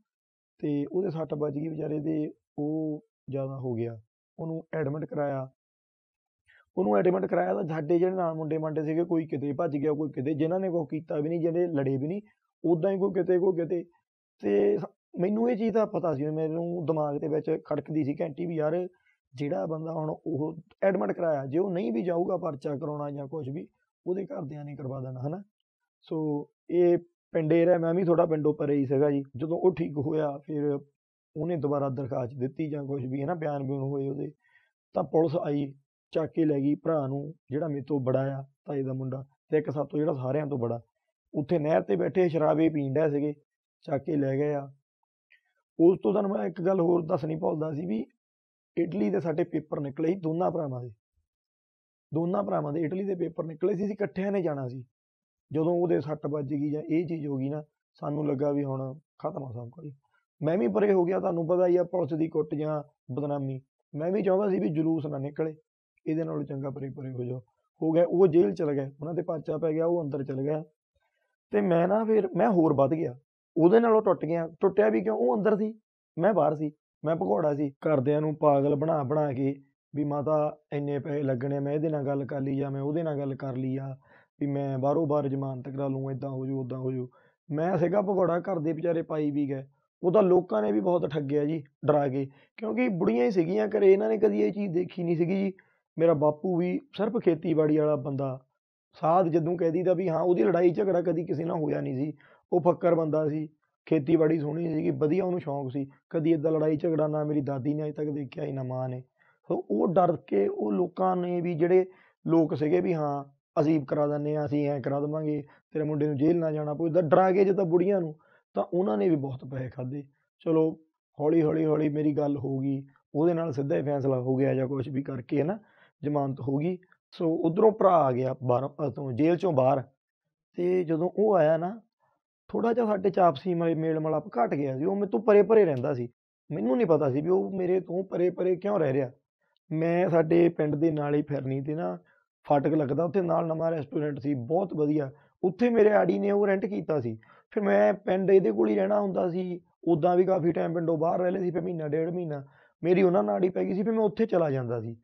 ਤੇ ਉਹਦੇ ਸੱਟ ਵੱਜ ਗਈ ਵਿਚਾਰੇ ਦੇ ਉਹ ਜ਼ਿਆਦਾ ਹੋ ਗਿਆ ਉਹਨੂੰ ਐਡਮਿਟ ਕਰਾਇਆ ਉਹਨੂੰ ਐਡਮਿਟ ਕਰਾਇਆ ਤਾਂ ਸਾਡੇ ਜਿਹੜੇ ਨਾਲ ਮੁੰਡੇ ਮੰਡੇ ਸੀਗੇ ਕੋਈ ਕਿਤੇ ਭੱਜ ਗਿਆ ਕੋਈ ਕਿਤੇ ਜਿਨ੍ਹਾਂ ਨੇ ਕੁਛ ਕੀਤਾ ਵੀ ਨਹੀਂ ਜਿਹੜੇ ਲੜੇ ਵੀ ਨਹੀਂ ਉਦਾਂ ਹੀ ਕੋਈ ਕਿਤੇ ਕੋਈ ਕਿਤੇ ਤੇ ਮੈਨੂੰ ਇਹ ਚੀਜ਼ ਦਾ ਪਤਾ ਸੀ ਮੈਨੂੰ ਦਿਮਾਗ ਦੇ ਵਿੱਚ ਖੜਕਦੀ ਸੀ ਘੰਟੀ ਵੀ ਯਾਰ ਜਿਹੜਾ ਬੰਦਾ ਹੁਣ ਉਹ ਐਡਮਿਟ ਕਰਾਇਆ ਜੇ ਉਹ ਨਹੀਂ ਵੀ ਜਾਊਗਾ ਪਰਚਾ ਕਰਾਉਣਾ ਜਾਂ ਕੁਝ ਵੀ ਉਹਦੇ ਘਰਦਿਆਂ ਨੇ ਕਰਵਾ ਦੇਣਾ ਹਨਾ ਸੋ ਇਹ ਪਿੰਡੇ ਰਹਿ ਮੈਂ ਵੀ ਥੋੜਾ ਪਿੰਡੋਂ ਪਰੇ ਹੀ ਸੀਗਾ ਜੀ ਜਦੋਂ ਉਹ ਠੀਕ ਹੋਇਆ ਫਿਰ ਉਹਨੇ ਦੁਬਾਰਾ ਦਰਖਾਸਤ ਦਿੱਤੀ ਜਾਂ ਕੁਝ ਵੀ ਹੈ ਨਾ ਬਿਆਨ ਬਿਉਣ ਹੋਏ ਉਹਦੇ ਤਾਂ ਪੁਲਿਸ ਆਈ ਚੱਕ ਕੇ ਲੈ ਗਈ ਭਰਾ ਨੂੰ ਜਿਹੜਾ ਮੇਰੇ ਤੋਂ ਬੜਾ ਆ ਤਾਈ ਦਾ ਮੁੰਡਾ ਤੇ ਇੱਕ ਸਾਥੋਂ ਜਿਹੜਾ ਸਾਰਿਆਂ ਤੋਂ ਬੜਾ ਉੱਥੇ ਨਹਿਰ ਤੇ ਬੈਠੇ ਸ਼ਰਾਬੇ ਪੀਂਦੇ ਸੀਗੇ ਚੱਕ ਕੇ ਲੈ ਗਏ ਆ ਉਸ ਤੋਂ ਤੁਹਾਨੂੰ ਮੈਂ ਇੱਕ ਗੱਲ ਹੋਰ ਦੱਸਣੀ ਭੁੱਲਦਾ ਸੀ ਵੀ ਇਟਲੀ ਦੇ ਸਾਡੇ ਪੇਪਰ ਨਿਕਲੇ ਸੀ ਦੋਨਾਂ ਭਰਾਵਾਂ ਦੇ ਦੋਨਾਂ ਭਰਾਵਾਂ ਦੇ ਇਟਲੀ ਦੇ ਪੇਪਰ ਨਿਕਲੇ ਸੀ ਅਸੀਂ ਇਕੱਠਿਆਂ ਨੇ ਜਾਣਾ ਸੀ ਜਦੋਂ ਉਹਦੇ ਸੱਟ ਵੱਜ ਗਈ ਜਾਂ ਇਹ ਚੀਜ਼ ਹੋ ਗਈ ਨਾ ਸਾਨੂੰ ਲੱਗਾ ਵੀ ਹੁਣ ਖਤਮ ਹੋ ਸਭ ਕੁਝ ਮੈਂ ਵੀ ਪਰੇ ਹੋ ਗਿਆ ਤੁਹਾਨੂੰ ਪਤਾ ਹੀ ਆ ਪੁਲਿਸ ਦੀ ਕੁੱਟ ਜਾਂ ਬਦਨਾਮੀ ਮੈਂ ਵੀ ਚਾਹੁੰਦਾ ਸੀ ਵੀ ਜਲੂਸ ਨਾ ਨਿਕਲੇ ਇਹਦੇ ਨਾਲ ਚੰਗਾ ਪਰੇ ਪਰੇ ਹੋ ਜਾਓ ਹੋ ਗਿਆ ਉਹ ਜੇਲ੍ਹ ਚਲ ਗਏ ਉਹਨਾਂ ਦੇ ਪਾਚਾ ਪੈ ਗਿਆ ਉਹ ਅੰਦਰ ਚਲ ਗਿਆ ਤੇ ਮੈਂ ਨਾ ਫਿਰ ਮੈਂ ਹੋਰ ਵੱਧ ਗਿਆ ਉਹਦੇ ਨਾਲ ਉਹ ਟੁੱਟ ਗਿਆ ਟੁੱਟਿਆ ਵੀ ਕਿਉਂ ਉਹ ਅੰਦਰ ਸੀ ਮੈਂ ਬਾਹਰ ਸੀ ਮੈਂ ਭਗੋੜਾ ਸੀ ਕਰਦਿਆਂ ਨੂੰ ਪਾਗਲ ਬਣਾ ਬਣਾ ਕੇ ਵੀ ਮਾਤਾ ਇੰਨੇ ਪੈਸੇ ਲੱਗਣੇ ਮੈਂ ਇਹਦੇ ਨਾਲ ਗੱਲ ਕਰ ਲਈ ਜਾਂ ਮੈਂ ਉਹਦੇ ਨਾਲ ਗੱਲ ਕਰ ਲਈ ਆ ਵੀ ਮੈਂ ਬਾਹਰੋਂ ਬਾਹਰ ਜ਼ਮਾਨਤ ਕਰਾ ਲੂੰ ਇਦਾਂ ਹੋ ਜੂ ਉਦਾਂ ਹੋ ਜੂ ਮੈਂ ਸਿਗਾ ਭਗੋੜਾ ਕਰਦੇ ਵਿਚਾਰੇ ਪਾਈ ਵੀ ਗਏ ਉਹਦਾ ਲੋਕਾਂ ਨੇ ਵੀ ਬਹੁਤ ਠੱਗਿਆ ਜੀ ਡਰਾ ਕੇ ਕਿਉਂਕਿ ਬੁੜੀਆਂ ਹੀ ਸੀਗੀਆਂ ਘਰੇ ਇਹਨਾਂ ਨੇ ਕਦੀ ਇਹ ਚੀਜ਼ ਦੇਖੀ ਨਹੀਂ ਸੀਗੀ ਜੀ ਮੇਰਾ ਬਾਪੂ ਵੀ ਸਿਰਫ ਖੇਤੀਬਾੜੀ ਵਾਲਾ ਬੰਦਾ ਸਾਧ ਜਦੋਂ ਕਹਿ ਦੀਦਾ ਵੀ ਹਾਂ ਉਹਦੀ ਲੜਾਈ ਝਗੜਾ ਕਦੀ ਕਿਸੇ ਨਾਲ ਹੋਇਆ ਨਹੀਂ ਸੀ ਉਹ ਫੱਕਰ ਬੰਦਾ ਸੀ ਖੇਤੀਬਾੜੀ ਸੋਹਣੀ ਸੀਗੀ ਵਧੀਆ ਉਹਨੂੰ ਸ਼ੌਂਕ ਸੀ ਕਦੀ ਇਦਾਂ ਲੜਾਈ ਝਗੜਾ ਨਾ ਮੇਰੀ ਦਾਦੀ ਨੇ ਅਜੇ ਤੱਕ ਦੇਖਿਆ ਹੀ ਨਾ ਮਾਂ ਨੇ ਸੋ ਉਹ ਡਰ ਕੇ ਉਹ ਲੋਕਾਂ ਨੇ ਵੀ ਜਿਹੜੇ ਲੋਕ ਸੀਗੇ ਵੀ ਹਾਂ ਅਜ਼ੀਬ ਕਰਾ ਦਿੰਨੇ ਆ ਅਸੀਂ ਐ ਕਰਾ ਦਵਾਂਗੇ ਤੇਰੇ ਮੁੰਡੇ ਨੂੰ ਜੇਲ੍ਹ ਨਾ ਜਾਣਾ ਪਊ ਇਦਾਂ ਡਰਾ ਕੇ ਜੇ ਤਾਂ ਬੁੜੀਆਂ ਨੂੰ ਤਾਂ ਉਹਨਾਂ ਨੇ ਵੀ ਬਹੁਤ ਪੈਸੇ ਖਾਦੇ ਚਲੋ ਹੌਲੀ ਹੌਲੀ ਹੌਲੀ ਮੇਰੀ ਗੱਲ ਹੋ ਗਈ ਉਹਦੇ ਨਾਲ ਸਿੱਧਾ ਹੀ ਫੈਸਲਾ ਹੋ ਗਿਆ ਜਾਂ ਕੁਝ ਵੀ ਕਰਕੇ ਹੈ ਨਾ ਜ਼ਮਾਨਤ ਹੋ ਗਈ ਸੋ ਉਧਰੋਂ ਭਰਾ ਆ ਗਿਆ ਬਾਹਰ ਤੋਂ ਜੇਲ੍ਹ ਚੋਂ ਬਾਹਰ ਤੇ ਜਦੋਂ ਉਹ ਆਇਆ ਨਾ ਥੋੜਾ ਜਿਹਾ ਸਾਡੇ ਚ ਆਪਸੀ ਮੇਲ ਮਲਾਪ ਘਟ ਗਿਆ ਸੀ ਉਹ ਮੇਰੇ ਤੋਂ ਪਰੇ ਪਰੇ ਰਹਿੰਦਾ ਸੀ ਮੈਨੂੰ ਨਹੀਂ ਪਤਾ ਸੀ ਵੀ ਉਹ ਮੇਰੇ ਤੋਂ ਪਰੇ ਪਰੇ ਕਿਉਂ ਰਹਿ ਰਿਹਾ ਮੈਂ ਸਾਡੇ ਪਿੰਡ ਦੇ ਨਾਲ ਹੀ ਫਿਰਨੀ ਤੇ ਨਾ ਫਾਟਕ ਲੱਗਦਾ ਉੱਥੇ ਨਾਲ ਨਵਾਂ ਰੈਸਟੋਰੈਂਟ ਸੀ ਬਹੁਤ ਵਧੀਆ ਉੱਥੇ ਮੇਰੇ ਆੜੀ ਨੇ ਉਹ ਰੈਂਟ ਕੀਤਾ ਸੀ ਫਿਰ ਮੈਂ ਪਿੰਡ ਇਹਦੇ ਕੋਲ ਹੀ ਰਹਿਣਾ ਹੁੰਦਾ ਸੀ ਉਦਾਂ ਵੀ ਕਾਫੀ ਟਾਈਮ ਪਿੰਡੋਂ ਬਾਹਰ ਰਹਿ ਲਏ ਸੀ ਫਿਰ ਮਹੀਨਾ ਡੇਢ ਮਹੀਨਾ ਮੇਰੀ ਉਹਨਾਂ ਨਾਲ ਹੀ ਪੈ ਗਈ ਸੀ ਫਿਰ ਮੈਂ ਉੱਥੇ ਚਲਾ ਜਾਂਦਾ ਸੀ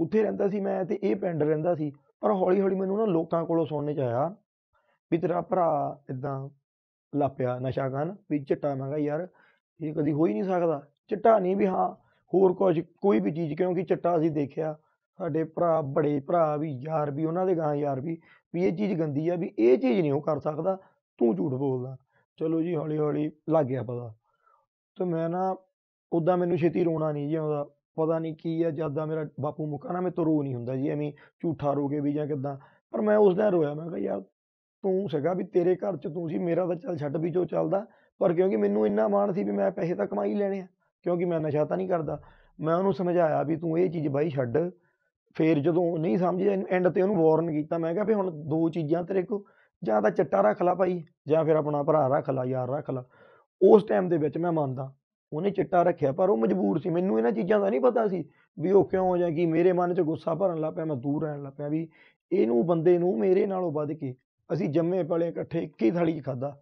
ਉੱਥੇ ਰਹਿੰਦਾ ਸੀ ਮੈਂ ਤੇ ਇਹ ਪਿੰਡ ਰਹਿੰਦਾ ਸੀ ਪਰ ਹੌਲੀ ਹੌਲੀ ਮੈਨੂੰ ਨਾ ਲੋਕਾਂ ਕੋਲੋਂ ਸੁਣਨੇ ਚ ਆਇਆ ਵੀ ਤੇਰਾ ਭਰਾ ਇਦਾਂ ਲਾਪਿਆ ਨਸ਼ਾ ਕਰਨ ਵੀ ਚਿੱਟਾ ਮੈਂ ਕਿਹਾ ਯਾਰ ਇਹ ਕਦੀ ਹੋ ਹੀ ਨਹੀਂ ਸਕਦਾ ਚਿੱਟਾ ਨਹੀਂ ਵੀ ਹਾਂ ਹੋਰ ਕੁਝ ਕੋਈ ਵੀ ਚੀਜ਼ ਕਿਉਂਕਿ ਚਿੱਟਾ ਅਸੀਂ ਦੇਖਿਆ ਸਾਡੇ ਭਰਾ ਬੜੇ ਭਰਾ ਵੀ ਯਾਰ ਵੀ ਉਹਨਾਂ ਦੇ ਗਾਂ ਯਾਰ ਵੀ ਵੀ ਇਹ ਚੀਜ਼ ਗੰਦੀ ਆ ਵੀ ਇਹ ਚੀਜ਼ ਨਹੀਂ ਉਹ ਕਰ ਸਕਦਾ ਤੂੰ ਝੂਠ ਬੋਲਦਾ ਚਲੋ ਜੀ ਹੌਲੀ ਹੌਲੀ ਲੱਗ ਗਿਆ ਪਤਾ ਤੇ ਮੈਂ ਨਾ ਉਦਾਂ ਮੈਨੂੰ ਛੇਤੀ ਰੋਣਾ ਨਹੀਂ ਜੀ ਆਉਂਦਾ ਪਤਾ ਨਹੀਂ ਕੀ ਆ ਜਦ ਦਾ ਮੇਰਾ ਬਾਪੂ ਮੁੱਕਾ ਨਾ ਮੈਂ ਤੋ ਰੋ ਨਹੀਂ ਹੁੰਦਾ ਜੀ ਐਵੇਂ ਝੂਠਾ ਰੋ ਕੇ ਵੀ ਜਾਂ ਕਿਦਾਂ ਪਰ ਮੈਂ ਉਸ ਦਿਨ ਰੋਇਆ ਮੈਂ ਕਿਹਾ ਯਾਰ ਤੂੰ ਸੀਗਾ ਵੀ ਤੇਰੇ ਘਰ ਚ ਤੂੰ ਸੀ ਮੇਰਾ ਤਾਂ ਚੱਲ ਛੱਡ ਵੀ ਜੋ ਚੱਲਦਾ ਪਰ ਕਿਉਂਕਿ ਮੈਨੂੰ ਇੰਨਾ ਮਾਣ ਸੀ ਵੀ ਮੈਂ ਪੈਸੇ ਤਾਂ ਕਮਾਈ ਲੈਣੇ ਆ ਕਿਉਂਕਿ ਮੈਂ ਨਸ਼ਾ ਤਾਂ ਨਹੀਂ ਕਰਦਾ ਮੈਂ ਉਹਨੂੰ ਸਮਝਾਇਆ ਵੀ ਤੂੰ ਇਹ ਚੀਜ਼ ਬਾਈ ਛੱਡ ਫੇਰ ਜਦੋਂ ਨਹੀਂ ਸਮਝਿਆ ਐਂਡ ਤੇ ਉਹਨੂੰ ਵਾਰਨ ਕੀਤਾ ਮੈਂ ਕਿਹਾ ਵੀ ਹੁਣ ਦੋ ਚੀਜ਼ਾਂ ਤੇਰੇ ਕੋ ਜਾਂ ਤਾਂ ਚਿੱਟਾ ਰੱਖ ਲਾ ਭਾਈ ਜਾਂ ਫਿਰ ਆਪਣਾ ਭਰਾ ਰੱਖ ਲਾ ਯਾਰ ਰੱਖ ਲਾ ਉਸ ਟਾਈਮ ਦੇ ਵਿੱਚ ਮੈਂ ਮੰਨਦਾ ਉਹਨੇ ਚਿੱਟਾ ਰੱਖਿਆ ਪਰ ਉਹ ਮਜਬੂਰ ਸੀ ਮੈਨੂੰ ਇਹਨਾਂ ਚੀਜ਼ਾਂ ਦਾ ਨਹੀਂ ਪਤਾ ਸੀ ਵੀ ਉਹ ਕਿਉਂ ਜਾਂ ਕੀ ਮੇਰੇ ਮਨ 'ਚ ਗੁੱਸਾ ਭਰਨ ਲੱਗ ਪਿਆ ਮੈਂ ਦੂਰ ਰਹਿਣ ਲੱਗ ਪਿਆ ਵੀ ਇਹਨੂੰ ਬੰਦੇ ਨੂੰ ਮੇਰੇ ਨਾਲੋਂ ਵੱਧ ਕੇ ਅਸੀਂ ਜੰਮੇ ਪਲੇ ਇਕੱਠੇ ਇੱਕ ਹੀ ਥਾਲੀ 'ਚ ਖਾਦਾ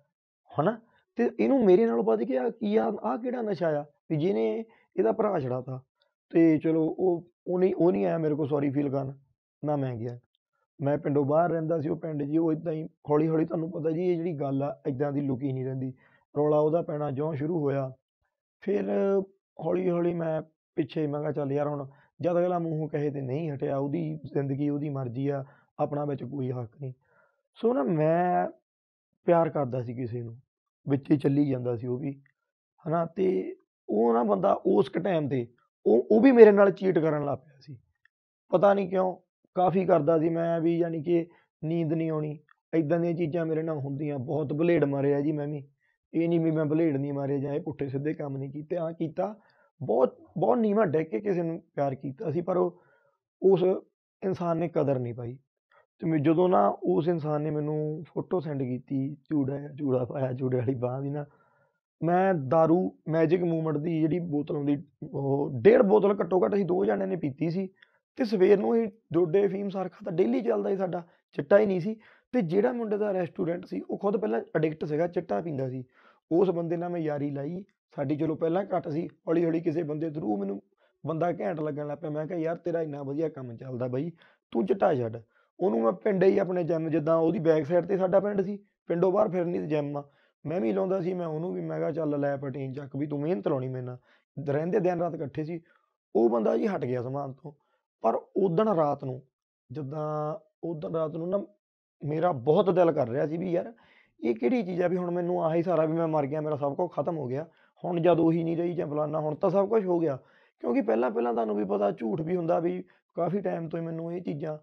ਹਨਾ ਤੇ ਇਹਨੂੰ ਮੇਰੇ ਨਾਲੋਂ ਵੱਧ ਕੇ ਆ ਕੀ ਆ ਆ ਕਿਹੜਾ ਨਸ਼ਾ ਆ ਵੀ ਜਿਹਨੇ ਇਹਦਾ ਭਰਾ ਛੜਾਤਾ ਤੇ ਚਲੋ ਉਹ ਉਹ ਨਹੀਂ ਉਹ ਨਹੀਂ ਆਇਆ ਮੇਰੇ ਕੋਲ ਸੌਰੀ ਫੀਲ ਕਰਨ ਨਾ ਮੈਂ ਗਿਆ ਮੈਂ ਪਿੰਡੋਂ ਬਾਹਰ ਰਹਿੰਦਾ ਸੀ ਉਹ ਪਿੰਡ ਜੀ ਉਹ ਇਦਾਂ ਹੀ ਹੌਲੀ ਹੌਲੀ ਤੁਹਾਨੂੰ ਪਤਾ ਜੀ ਇਹ ਜਿਹੜੀ ਗੱਲ ਆ ਇਦਾਂ ਦੀ ਲੁਕੀ ਨਹੀਂ ਰਹਿੰਦੀ ਰੋਲਾ ਉਹਦਾ ਪੈਣਾ ਜਿਉਂ ਸ਼ੁਰੂ ਹੋਇਆ ਫਿਰ ਹੌਲੀ ਹੌਲੀ ਮੈਂ ਪਿੱਛੇ ਮੈਂ ਕਿਹਾ ਚੱਲ ਯਾਰ ਹੁਣ ਜਦ ਅਗਲਾ ਮੂੰਹ ਕਹੇ ਤੇ ਨਹੀਂ ਹਟਿਆ ਉਹਦੀ ਜ਼ਿੰਦਗੀ ਉਹਦੀ ਮਰਜ਼ੀ ਆ ਆਪਣਾ ਵਿੱਚ ਕੋਈ ਹੱਕ ਨਹੀਂ ਸੋ ਨਾ ਮੈਂ ਪਿਆਰ ਕਰਦਾ ਸੀ ਕਿਸੇ ਨੂੰ ਵਿੱਚ ਹੀ ਚੱਲੀ ਜਾਂਦਾ ਸੀ ਉਹ ਵੀ ਹਨਾ ਤੇ ਉਹ ਨਾ ਬੰਦਾ ਉਸ ਟਾਈਮ ਤੇ ਉਹ ਉਹ ਵੀ ਮੇਰੇ ਨਾਲ ਚੀਟ ਕਰਨ ਲੱਗ ਪਿਆ ਸੀ ਪਤਾ ਨਹੀਂ ਕਿਉਂ ਕਾਫੀ ਕਰਦਾ ਸੀ ਮੈਂ ਵੀ ਯਾਨੀ ਕਿ ਨੀਂਦ ਨਹੀਂ ਆਉਣੀ ਐਦਾਂ ਦੀਆਂ ਚੀਜ਼ਾਂ ਮੇਰੇ ਨਾਲ ਹੁੰਦੀਆਂ ਬਹੁਤ ਬਲੇਡ ਮਾਰਿਆ ਜੀ ਮੈਂ ਵੀ ਇਹ ਨਹੀਂ ਵੀ ਮੈਂ ਬਲੇਡ ਨਹੀਂ ਮਾਰਿਆ ਜਾਂ ਇਹ ਪੁੱਠੇ ਸਿੱਧੇ ਕੰਮ ਨਹੀਂ ਕੀਤੇ ਆ ਕੀਤਾ ਬਹੁਤ ਬਹੁਤ ਨੀਵਾਂ ਡੈਕ ਕੇ ਕਿਸੇ ਨੂੰ ਪਿਆਰ ਕੀਤਾ ਸੀ ਪਰ ਉਹ ਉਸ ਇਨਸਾਨ ਨੇ ਕਦਰ ਨਹੀਂ ਪਾਈ ਤੇ ਮੈਂ ਜਦੋਂ ਨਾ ਉਸ ਇਨਸਾਨ ਨੇ ਮੈਨੂੰ ਫੋਟੋ ਸੈਂਡ ਕੀਤੀ ਚੂੜਾ ਚੂੜਾ ਪਾਇਆ ਚੂੜੇ ਵਾਲੀ ਬਾਹ ਦੀ ਨਾ ਮੈਂ दारू ਮੈਜਿਕ ਮੂਵਮੈਂਟ ਦੀ ਜਿਹੜੀ ਬੋਤਲ ਹੁੰਦੀ ਉਹ ਡੇਢ ਬੋਤਲ ਘੱਟੋ ਘੱਟ ਅਸੀਂ ਦੋ ਜਣਿਆਂ ਨੇ ਪੀਤੀ ਸੀ ਤੇ ਸਵੇਰ ਨੂੰ ਹੀ ਡੋਡੇ ਫੀਮ ਸਰਖਾ ਤਾਂ ਡੇਲੀ ਚੱਲਦਾ ਹੀ ਸਾਡਾ ਚਿੱਟਾ ਹੀ ਨਹੀਂ ਸੀ ਤੇ ਜਿਹੜਾ ਮੁੰਡੇ ਦਾ ਰੈਸਟੋਰੈਂਟ ਸੀ ਉਹ ਖੁਦ ਪਹਿਲਾਂ ਐਡਿਕਟ ਸੀਗਾ ਚਿੱਟਾ ਪੀਂਦਾ ਸੀ ਉਸ ਬੰਦੇ ਨਾਲ ਮੈਂ ਯਾਰੀ ਲਾਈ ਸਾਡੀ ਚਲੋ ਪਹਿਲਾਂ ਘੱਟ ਸੀ ਹੌਲੀ ਹੌਲੀ ਕਿਸੇ ਬੰਦੇ ਥਰੂ ਮੈਨੂੰ ਬੰਦਾ ਘੈਂਟ ਲੱਗਣ ਲੱਗ ਪਿਆ ਮੈਂ ਕਿਹਾ ਯਾਰ ਤੇਰਾ ਇੰਨਾ ਵਧੀਆ ਕੰਮ ਚੱਲਦਾ ਬਾਈ ਤੂੰ ਚਿੱਟਾ ਛੱਡ ਉਹਨੂੰ ਮੈਂ ਪਿੰਡੇ ਹੀ ਆਪਣੇ ਜਨਮ ਜਿੱਦਾਂ ਉਹਦੀ ਬੈਕ ਸਾਈਡ ਤੇ ਸਾਡਾ ਪਿੰਡ ਸੀ ਪਿੰਡੋਂ ਬਾਹਰ ਫਿਰਨੀ ਤੇ ਜਿੰਮ ਆ ਮੈਂ ਵੀ ਲਾਉਂਦਾ ਸੀ ਮੈਂ ਉਹਨੂੰ ਵੀ ਮੈਂ ਕਿਹਾ ਚੱਲ ਲੈ ਪਟੀਨ ਚੱਕ ਵੀ ਤੂੰ ਮਿਹਨਤ ਲਾਉਣੀ ਮੇਰੇ ਨਾਲ ਰਹਿੰਦੇ ਦਿਨ ਰਾਤ ਇਕੱਠੇ ਸੀ ਉਹ ਬੰਦਾ ਜੀ ਹਟ ਗਿਆ ਸਮਾਨ ਤੋਂ ਪਰ ਉਦਣ ਰਾਤ ਨੂੰ ਜਦਾਂ ਉਦਣ ਰਾਤ ਨੂੰ ਨਾ ਮੇਰਾ ਬਹੁਤ ਦਿਲ ਕਰ ਰਿਹਾ ਸੀ ਵੀ ਯਾਰ ਇਹ ਕਿਹੜੀ ਚੀਜ਼ ਆ ਵੀ ਹੁਣ ਮੈਨੂੰ ਆਹੀ ਸਾਰਾ ਵੀ ਮੈਂ ਮਰ ਗਿਆ ਮੇਰਾ ਸਭ ਕੁਝ ਖਤਮ ਹੋ ਗਿਆ ਹੁਣ ਜਦ ਉਹੀ ਨਹੀਂ ਰਹੀ ਜਾਂ ਫਲਾਨਾ ਹੁਣ ਤਾਂ ਸਭ ਕੁਝ ਹੋ ਗਿਆ ਕਿਉਂਕਿ ਪਹਿਲਾਂ ਪਹਿਲਾਂ ਤੁਹਾਨੂੰ ਵੀ ਪਤਾ ਝੂਠ ਵੀ ਹੁੰਦਾ ਵੀ ਕਾਫੀ ਟਾਈਮ ਤੋਂ ਹੀ ਮੈਨੂੰ ਇਹ ਚੀਜ਼ਾਂ